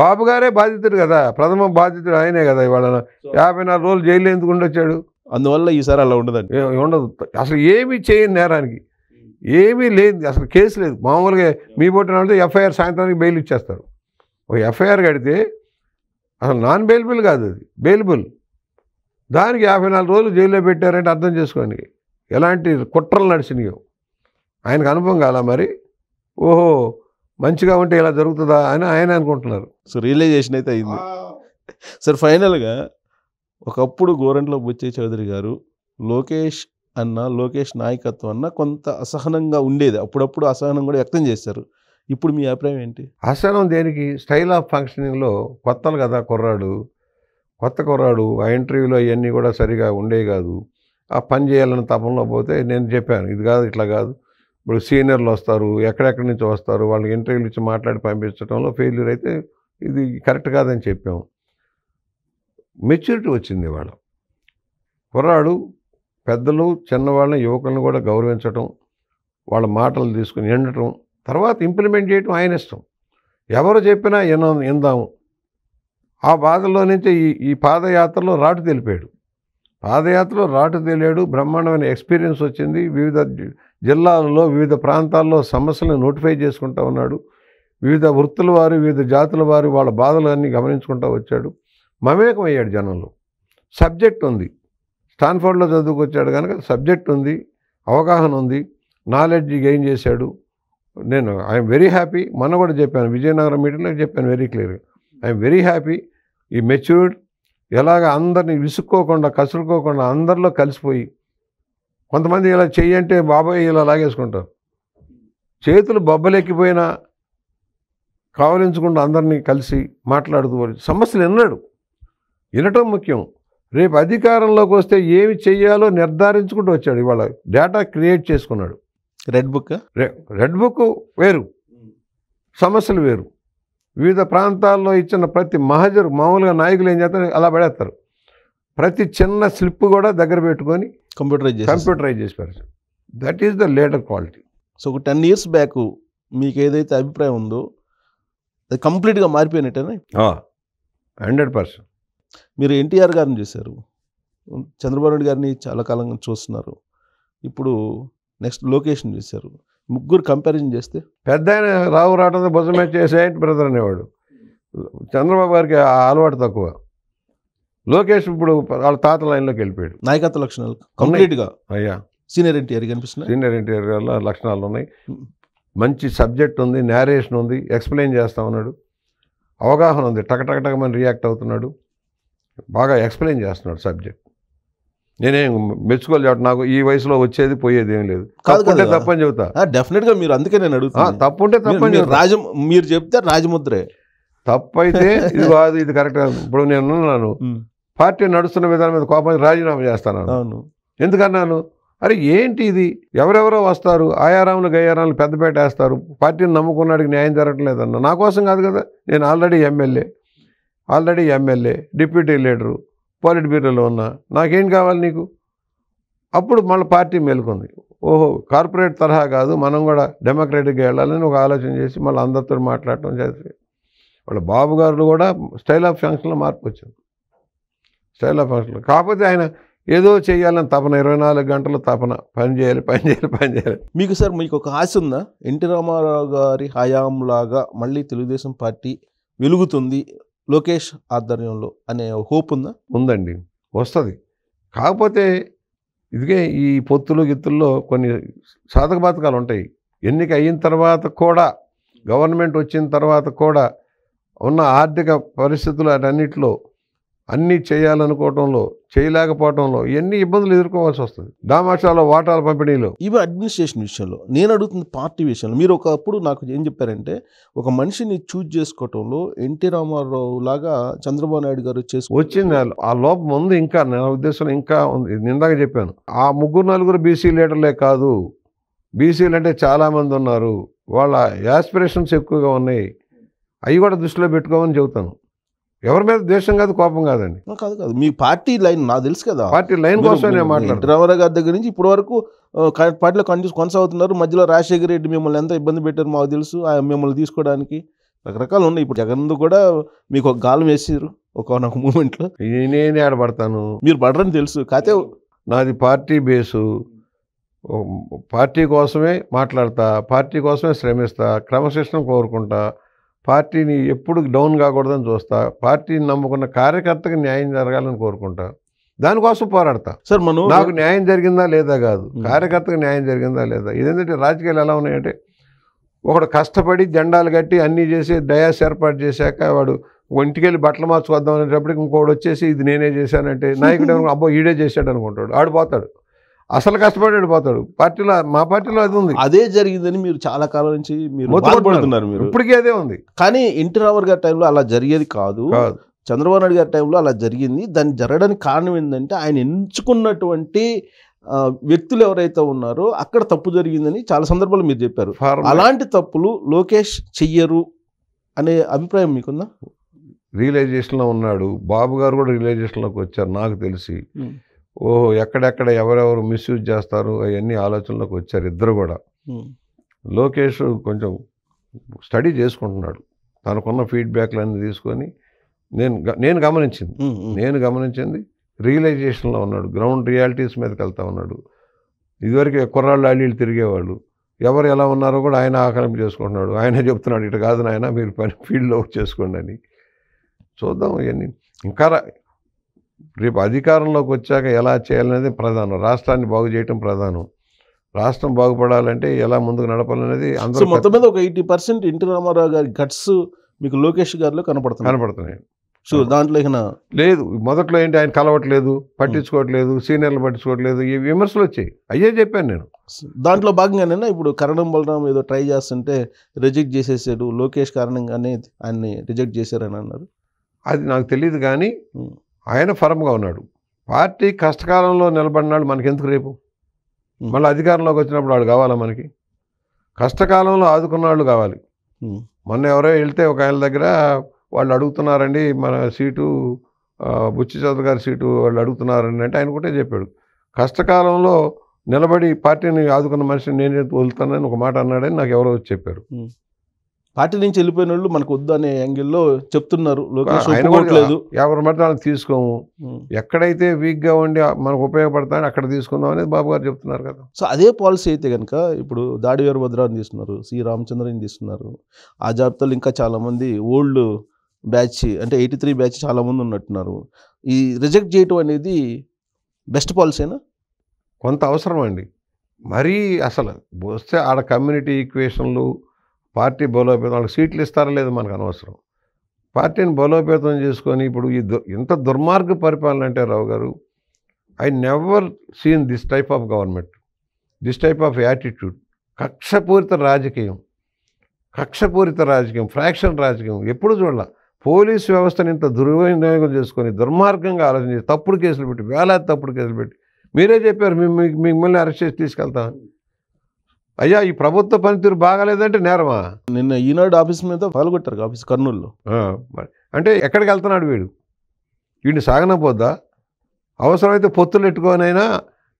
బాబు గారే బాధితుడు కదా ప్రథమ బాధితుడు ఆయనే కదా ఇవాళ యాభై నాలుగు రోజులు జైల్లో ఎందుకు ఉండొచ్చాడు అందువల్ల ఈసారి అలా ఉండదండి ఉండదు అసలు ఏమీ చేయని నేరానికి ఏమీ లేదు అసలు కేసు లేదు మామూలుగా మీ పొట్టిన వాళ్ళతో ఎఫ్ఐఆర్ సాయంత్రానికి బెయిల్ ఇచ్చేస్తారు ఒక ఎఫ్ఐఆర్ కడితే అసలు నాన్ బెయిల్బుల్ కాదు అది బెయిల్బుల్ దానికి యాభై నాలుగు రోజులు జైల్లో పెట్టారంటే అర్థం చేసుకోండి ఎలాంటి కుట్రలు నడిచినాయో ఆయనకు అనుభవం కాలా మరి ఓహో మంచిగా ఉంటే ఇలా జరుగుతుందా అని ఆయన అనుకుంటున్నారు సో రియలైజేషన్ అయితే అయింది సార్ ఫైనల్గా ఒకప్పుడు గోరంట్లో బుచ్చే చౌదరి గారు లోకేష్ అన్న లోకేష్ నాయకత్వం అన్న కొంత అసహనంగా ఉండేది అప్పుడప్పుడు అసహనం కూడా వ్యక్తం చేశారు ఇప్పుడు మీ అభిప్రాయం ఏంటి అసహనం దేనికి స్టైల్ ఆఫ్ ఫంక్షనింగ్లో కొత్తలు కదా కుర్రాడు కొత్త కుర్రాడు ఆ ఇంటర్వ్యూలో అవన్నీ కూడా సరిగా ఉండే కాదు ఆ పని చేయాలని తపంలో పోతే నేను చెప్పాను ఇది కాదు ఇట్లా కాదు ఇప్పుడు సీనియర్లు వస్తారు ఎక్కడెక్కడి నుంచి వస్తారు వాళ్ళకి ఇంటర్వ్యూలు ఇచ్చి మాట్లాడి పంపించడంలో ఫెయిల్యూర్ అయితే ఇది కరెక్ట్ కాదని చెప్పాము మెచ్యూరిటీ వచ్చింది వాళ్ళ కుర్రాడు పెద్దలు చిన్నవాళ్ళని యువకులను కూడా గౌరవించటం వాళ్ళ మాటలు తీసుకుని ఎండటం తర్వాత ఇంప్లిమెంట్ చేయటం ఆయన ఇష్టం ఎవరు చెప్పినా విన విందాము ఆ బాధలో నుంచి ఈ ఈ పాదయాత్రలో రాటు తెలిపాడు పాదయాత్రలో రాటు తెలియాడు బ్రహ్మాండమైన ఎక్స్పీరియన్స్ వచ్చింది వివిధ జిల్లాలలో వివిధ ప్రాంతాల్లో సమస్యలను నోటిఫై చేసుకుంటూ ఉన్నాడు వివిధ వృత్తుల వారు వివిధ జాతుల వారు వాళ్ళ బాధలన్నీ గమనించుకుంటూ వచ్చాడు మమేకమయ్యాడు జనంలో సబ్జెక్ట్ ఉంది స్టాన్ఫోర్డ్లో చదువుకొచ్చాడు కనుక సబ్జెక్ట్ ఉంది అవగాహన ఉంది నాలెడ్జ్ గెయిన్ చేశాడు నేను ఐఎమ్ వెరీ హ్యాపీ మొన్న కూడా చెప్పాను విజయనగరం మీటింగ్లో చెప్పాను వెరీ క్లియర్గా ఐఎమ్ వెరీ హ్యాపీ ఈ మెచ్యూర్డ్ ఎలాగ అందరిని విసుక్కోకుండా కసురుకోకుండా అందరిలో కలిసిపోయి కొంతమంది ఇలా చెయ్యంటే బాబాయ్ ఇలా లాగేసుకుంటారు చేతులు బొబ్బలేకపోయినా కావలించకుండా అందరినీ కలిసి మాట్లాడుతూ సమస్యలు విన్నాడు వినటం ముఖ్యం రేపు అధికారంలోకి వస్తే ఏమి చేయాలో నిర్ధారించుకుంటూ వచ్చాడు ఇవాళ డేటా క్రియేట్ చేసుకున్నాడు రెడ్ బుక్ రెడ్ బుక్ వేరు సమస్యలు వేరు వివిధ ప్రాంతాల్లో ఇచ్చిన ప్రతి మహజరు మామూలుగా నాయకులు ఏం చేస్తారు అలా పడేస్తారు ప్రతి చిన్న స్లిప్ కూడా దగ్గర పెట్టుకొని కంప్యూటరైజ్ కంప్యూటరైజ్ చేసిపారు that is the later quality so ఒక టెన్ ఇయర్స్ బ్యాక్ మీకు ఏదైతే అభిప్రాయం ఉందో అది కంప్లీట్గా మారిపోయినట్టేనా హండ్రెడ్ పర్సెంట్ మీరు ఎన్టీఆర్ గారిని చూశారు చంద్రబాబు నాయుడు గారిని చాలా కాలంగా చూస్తున్నారు ఇప్పుడు నెక్స్ట్ లొకేషన్ చూశారు ముగ్గురు కంపారిజన్ చేస్తే పెద్ద ఆయన రావు రావటం భుజమే చేసేయండి బ్రదర్ అనేవాడు చంద్రబాబు గారికి ఆ అలవాటు తక్కువ లోకేష్ ఇప్పుడు వాళ్ళ తాత లైన్లోకి వెళ్ళిపోయాడు నాయకత్వ లక్షణాలు కంప్లీట్గా అయ్యా సీనియర్ ఎన్టీఆర్ కనిపిస్తుంది సీనియర్ ఎన్టీఆర్ గారిలో లక్షణాలు ఉన్నాయి మంచి సబ్జెక్ట్ ఉంది నేరేషన్ ఉంది ఎక్స్ప్లెయిన్ చేస్తా ఉన్నాడు అవగాహన ఉంది టకటకటకమని రియాక్ట్ అవుతున్నాడు బాగా ఎక్స్ప్లెయిన్ చేస్తున్నాడు సబ్జెక్ట్ నేనేం మెచ్చుకోవాలి కాబట్టి నాకు ఈ వయసులో వచ్చేది పోయేది ఏం లేదు కాదు తప్పని చెబుతా డెఫినెట్గా మీరు అందుకే నేను అడుగుతా తప్పుంటే తప్పని రాజ మీరు చెప్తే రాజముద్రే తప్పైతే ఇది కాదు ఇది కరెక్ట్ ఇప్పుడు నేను ఉన్నాను పార్టీ నడుస్తున్న విధానం మీద కోపం రాజీనామా చేస్తాను ఎందుకన్నాను అరే ఏంటి ఇది ఎవరెవరో వస్తారు ఆయారాములు గయారాములు పెద్దపేట వేస్తారు పార్టీని నమ్ముకున్నాడికి న్యాయం జరగట్లేదన్న నా కోసం కాదు కదా నేను already MLA already MLA deputy leader పాలిట్ బ్యూరోలో ఉన్నా నాకేం కావాలి నీకు అప్పుడు మళ్ళీ పార్టీ మేలుకుంది ఓహో కార్పొరేట్ తరహా కాదు మనం కూడా డెమోక్రటిక్గా వెళ్ళాలని ఒక ఆలోచన చేసి మళ్ళీ అందరితో మాట్లాడటం చేసి వాళ్ళ బాబు గారు కూడా స్టైల్ ఆఫ్ ఫంక్షన్లో మార్పు వచ్చింది స్టైల్ ఆఫ్ ఫంక్షన్లో కాకపోతే ఆయన ఏదో చేయాలని తపన ఇరవై నాలుగు గంటలు తపన పని చేయాలి పని చేయాలి పని చేయాలి మీకు సార్ మీకు ఒక ఆశ ఉందా ఎన్టీ రామారావు గారి హయాంలాగా మళ్ళీ తెలుగుదేశం పార్టీ వెలుగుతుంది లోకేష్ ఆధ్వర్యంలో అనే హోప్ ఉందా ఉందండి వస్తుంది కాకపోతే ఇదిగే ఈ పొత్తులు గిత్తుల్లో కొన్ని సాధక బాధకాలు ఉంటాయి ఎన్నిక అయిన తర్వాత కూడా గవర్నమెంట్ వచ్చిన తర్వాత కూడా ఉన్న ఆర్థిక పరిస్థితులు అన్నింటిలో అన్నీ చేయాలనుకోవటంలో చేయలేకపోవటంలో ఎన్ని ఇబ్బందులు ఎదుర్కోవాల్సి వస్తుంది దామాషాలో వాటాల పంపిణీలు ఇవి అడ్మినిస్ట్రేషన్ విషయంలో నేను అడుగుతుంది పార్టీ విషయంలో మీరు ఒకప్పుడు నాకు ఏం చెప్పారంటే ఒక మనిషిని చూజ్ చేసుకోవటంలో ఎన్టీ రామారావు లాగా చంద్రబాబు నాయుడు గారు చేసుకు వచ్చింది ఆ లోపం ముందు ఇంకా నా ఉద్దేశం ఇంకా ఉంది నిందాక చెప్పాను ఆ ముగ్గురు నలుగురు బీసీ లీడర్లే కాదు బీసీలు అంటే చాలామంది ఉన్నారు వాళ్ళ యాస్పిరేషన్స్ ఎక్కువగా ఉన్నాయి అవి కూడా దృష్టిలో పెట్టుకోమని చెబుతాను ఎవరి మీద ద్వేషం కాదు కోపం కాదండి కాదు కాదు మీ పార్టీ లైన్ నాకు తెలుసు కదా పార్టీ లైన్ కోసం డ్రైవర్ గారి దగ్గర నుంచి ఇప్పటి వరకు పార్టీలో కంటిన్యూస్ కొనసాగుతున్నారు మధ్యలో రాజశేఖర రెడ్డి మిమ్మల్ని ఎంత ఇబ్బంది పెట్టారు మాకు తెలుసు మిమ్మల్ని తీసుకోవడానికి రకరకాలు ఉన్నాయి ఇప్పుడు జగన్ కూడా మీకు ఒక గాలం వేసారు ఒక నాకు మూమెంట్లో నేనే ఆడబడతాను మీరు పడరని తెలుసు కాతే నాది పార్టీ బేసు పార్టీ కోసమే మాట్లాడతా పార్టీ కోసమే శ్రమిస్తా క్రమశిక్షణ కోరుకుంటా పార్టీని ఎప్పుడు డౌన్ కాకూడదని చూస్తా పార్టీని నమ్ముకున్న కార్యకర్తకి న్యాయం జరగాలని కోరుకుంటా దానికోసం పోరాడతా సార్ మనం నాకు న్యాయం జరిగిందా లేదా కాదు కార్యకర్తకు న్యాయం జరిగిందా లేదా ఇదేంటంటే రాజకీయాలు ఎలా ఉన్నాయంటే ఒకడు కష్టపడి జెండాలు కట్టి అన్నీ చేసి డయాస్ ఏర్పాటు చేశాక వాడు ఒంటికెళ్ళి బట్టలు మార్చుకొద్దాం అనేటప్పటికి ఇంకోటి వచ్చేసి ఇది నేనే చేశానంటే నాయకుడు అబ్బో ఈడే చేశాడు అనుకుంటాడు ఆడిపోతాడు అసలు కష్టపడి పోతాడు పార్టీలో మా పార్టీలో అది ఉంది అదే జరిగిందని మీరు చాలా కాలం నుంచి మీరు బాధపడుతున్నారు మీరు ఇప్పటికీ అదే ఉంది కానీ ఎన్టీ రామారావు గారి టైంలో అలా జరిగేది కాదు చంద్రబాబు నాయుడు గారి టైంలో అలా జరిగింది దాన్ని జరగడానికి కారణం ఏంటంటే ఆయన ఎంచుకున్నటువంటి వ్యక్తులు ఎవరైతే ఉన్నారో అక్కడ తప్పు జరిగిందని చాలా సందర్భాలు మీరు చెప్పారు అలాంటి తప్పులు లోకేష్ చెయ్యరు అనే అభిప్రాయం మీకుందా రియలైజేషన్లో ఉన్నాడు బాబు గారు కూడా రియలైజేషన్లోకి వచ్చారు నాకు తెలిసి ఓహో ఎక్కడెక్కడ ఎవరెవరు మిస్యూజ్ చేస్తారు అవన్నీ ఆలోచనలోకి వచ్చారు ఇద్దరు కూడా లోకేష్ కొంచెం స్టడీ చేసుకుంటున్నాడు తనకున్న ఫీడ్బ్యాక్లన్నీ తీసుకొని నేను నేను గమనించింది నేను గమనించింది రియలైజేషన్లో ఉన్నాడు గ్రౌండ్ రియాలిటీస్ మీదకి వెళ్తా ఉన్నాడు ఇదివరకు కుర్రాళ్ళు అల్లీలు తిరిగేవాళ్ళు ఎవరు ఎలా ఉన్నారో కూడా ఆయన ఆకలింపు చేసుకుంటున్నాడు ఆయనే చెప్తున్నాడు ఇటు కాదు నాయన మీరు పని ఫీల్డ్లో చేసుకోండి అని చూద్దాం ఇవన్నీ ఇంకా రేపు అధికారంలోకి వచ్చాక ఎలా చేయాలనేది ప్రధానం రాష్ట్రాన్ని బాగు చేయటం ప్రధానం రాష్ట్రం బాగుపడాలంటే ఎలా ముందుకు నడపాలనేది అందరూ మొత్తం మీద ఒక ఎయిటీ పర్సెంట్ ఎన్టీ రామారావు గారి గట్స్ మీకు లోకేష్ గారిలో కనపడుతుంది కనపడుతున్నాయి సో దాంట్లో లేదు మొదట్లో ఏంటి ఆయన కలవట్లేదు పట్టించుకోవట్లేదు సీనియర్లు పట్టించుకోవట్లేదు ఈ విమర్శలు వచ్చాయి అయ్యే చెప్పాను నేను దాంట్లో భాగంగానే ఇప్పుడు కరణం బలరాం ఏదో ట్రై చేస్తుంటే రిజెక్ట్ చేసేసాడు లోకేష్ కారణంగానే ఆయన్ని రిజెక్ట్ చేశారని అన్నారు అది నాకు తెలియదు కానీ ఆయన ఫరమ్గా ఉన్నాడు పార్టీ కష్టకాలంలో నిలబడినాడు మనకెందుకు రేపు మళ్ళీ అధికారంలోకి వచ్చినప్పుడు వాడు కావాలా మనకి కష్టకాలంలో ఆదుకున్న వాళ్ళు కావాలి మొన్న ఎవరో వెళ్తే ఒక ఆయన దగ్గర వాళ్ళు అడుగుతున్నారండి మన సీటు బుచ్చి చౌదరి గారి సీటు వాళ్ళు అడుగుతున్నారని అంటే ఆయన కూడా చెప్పాడు కష్టకాలంలో నిలబడి పార్టీని ఆదుకున్న మనిషిని నేను వదులుతానని ఒక మాట అన్నాడని నాకు ఎవరో చెప్పారు పార్టీ నుంచి వెళ్ళిపోయిన వాళ్ళు మనకు వద్దు అనే యాంగిల్లో చెప్తున్నారు లోకేష్ ఒప్పుకోవట్లేదు ఎవరి మాట వాళ్ళకి తీసుకోము ఎక్కడైతే వీక్గా ఉండి మనకు ఉపయోగపడతాయని అక్కడ తీసుకుందాం అనేది బాబు గారు చెప్తున్నారు కదా సో అదే పాలసీ అయితే కనుక ఇప్పుడు దాడి వీరభద్రాన్ని తీసుకున్నారు సి రామచంద్రని తీసుకున్నారు ఆ జాబితాలో ఇంకా చాలామంది ఓల్డ్ బ్యాచ్ అంటే ఎయిటీ త్రీ బ్యాచ్ చాలామంది ఉన్నట్టున్నారు ఈ రిజెక్ట్ చేయటం అనేది బెస్ట్ పాలసీనా కొంత అవసరం అండి మరీ అసలు వస్తే ఆడ కమ్యూనిటీ ఈక్వేషన్లు పార్టీ బలోపేతం వాళ్ళకి సీట్లు ఇస్తారా లేదు మనకు అనవసరం పార్టీని బలోపేతం చేసుకొని ఇప్పుడు ఈ ఇంత దుర్మార్గ పరిపాలన అంటే రావు గారు I never seen this type of government this type of attitude కక్షపూరిత రాజకీయం కక్షపూరిత రాజకీయం ఫ్రాక్షన్ రాజకీయం ఎప్పుడు చూడాల పోలీస్ వ్యవస్థను ఇంత దుర్వినియోగం చేసుకొని దుర్మార్గంగా ఆలోచించి తప్పుడు కేసులు పెట్టి వేలాది తప్పుడు కేసులు పెట్టి మీరే చెప్పారు మిమ్మల్ని అరెస్ట్ చేసి తీసుకెళ్తామని అయ్యా ఈ ప్రభుత్వ పనితీరు బాగాలేదంటే నేరమా నిన్న ఈనాడు ఆఫీస్ మీద పాల్గొట్టారు ఆఫీస్ కర్నూలులో అంటే ఎక్కడికి వెళ్తున్నాడు వీడు వీడిని సాగనపోద్దా అవసరమైతే పొత్తులు పెట్టుకోనైనా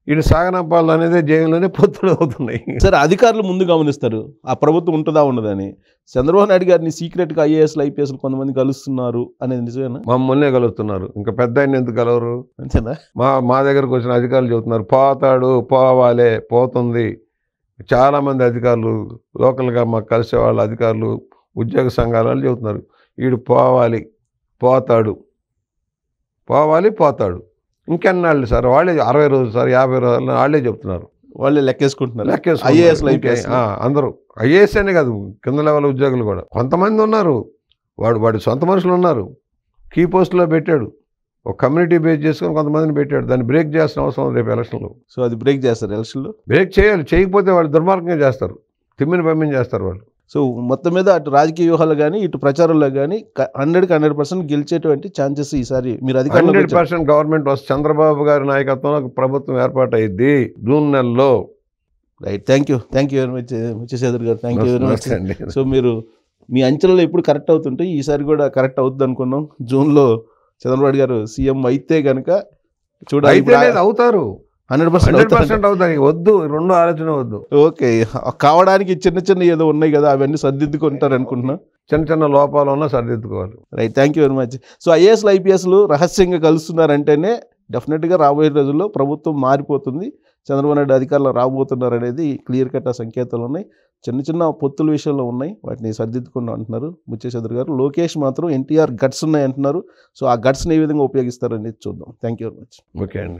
వీడిని సాగనంపాలు అనేది జైల్లోనే పొత్తులు అవుతున్నాయి సరే అధికారులు ముందు గమనిస్తారు ఆ ప్రభుత్వం ఉంటుందా ఉండదని చంద్రబాబు నాయుడు గారిని సీక్రెట్గా ఐఏఎస్లు ఐపీఎస్లు కొంతమంది కలుస్తున్నారు అనేది నిజమేనా మమ్మల్నే కలుస్తున్నారు ఇంకా పెద్ద ఆయన ఎందుకు కలవరు అంతేనా మా మా దగ్గరకు వచ్చిన అధికారులు చెబుతున్నారు పోతాడు పోవాలే పోతుంది చాలామంది అధికారులు లోకల్గా మాకు కలిసే వాళ్ళ అధికారులు ఉద్యోగ సంఘాలు చెబుతున్నారు వీడు పోవాలి పోతాడు పోవాలి పోతాడు ఇంకెన్నాళ్ళు సార్ వాళ్ళే అరవై రోజులు సార్ యాభై రోజులు వాళ్ళే చెప్తున్నారు వాళ్ళే లెక్కేసుకుంటున్నారు ఐఏఎస్ అందరూ ఐఏఎస్ అనే కాదు కింద లెవెల్ ఉద్యోగులు కూడా కొంతమంది ఉన్నారు వాడు వాడు సొంత మనుషులు ఉన్నారు కీ పోస్టులో పెట్టాడు ఒక కమ్యూనిటీ బేస్ చేసుకొని కొంతమందిని పెట్టాడు దాన్ని బ్రేక్ చేయాల్సిన అవసరం రేపు ఎలక్షన్లో సో అది బ్రేక్ చేస్తారు ఎలక్షన్లో బ్రేక్ చేయాలి చేయకపోతే వాళ్ళు దుర్మార్గంగా చేస్తారు తిమ్మిని పంపిణీ చేస్తారు వాళ్ళు సో మొత్తం మీద అటు రాజకీయ వ్యూహాలు కానీ ఇటు ప్రచారంలో కానీ హండ్రెడ్కి హండ్రెడ్ పర్సెంట్ గెలిచేటువంటి ఛాన్సెస్ ఈసారి మీరు అది హండ్రెడ్ పర్సెంట్ గవర్నమెంట్ వస్తే చంద్రబాబు గారి నాయకత్వంలో ప్రభుత్వం ఏర్పాటు అయింది జూన్ నెలలో right thank you thank you very much ముచ్చేసేదర్ గారు thank you very much so మీరు మీ అంచనాలు ఎప్పుడు కరెక్ట్ అవుతుంటే ఈసారి కూడా కరెక్ట్ అవుతుంది అనుకున్నాం జూన్లో చంద్రబాబు గారు సీఎం అయితే కనుక చూడాలి అవుతారు హండ్రెడ్ పర్సెంట్ పర్సెంట్ అవుతాయి వద్దు రెండు ఆలోచన వద్దు ఓకే కావడానికి చిన్న చిన్న ఏదో ఉన్నాయి కదా అవన్నీ సర్దిద్దుకుంటారు అనుకుంటున్నా చిన్న చిన్న లోపాలు ఉన్నా సర్దిద్దుకోవాలి right thank you very much so ఐఏఎస్లు ఐపీఎస్లు రహస్యంగా కలుస్తున్నారంటేనే డెఫినెట్గా రాబోయే రోజుల్లో ప్రభుత్వం మారిపోతుంది చంద్రబాబు నాయుడు అధికారులు రాబోతున్నారు అనేది క్లియర్ కట్ ఆ సంకేతాలు ఉన్నాయి చిన్న చిన్న పొత్తుల విషయంలో ఉన్నాయి వాటిని సర్దిద్దుకుండా అంటున్నారు ముచ్చేశ్వర గారు లోకేష్ మాత్రం ఎన్టీఆర్ గట్స్ ఉన్నాయి అంటున్నారు సో ఆ గట్స్ని ఏ విధంగా ఉపయోగిస్తారనేది చూద్దాం thank you very much okay అండి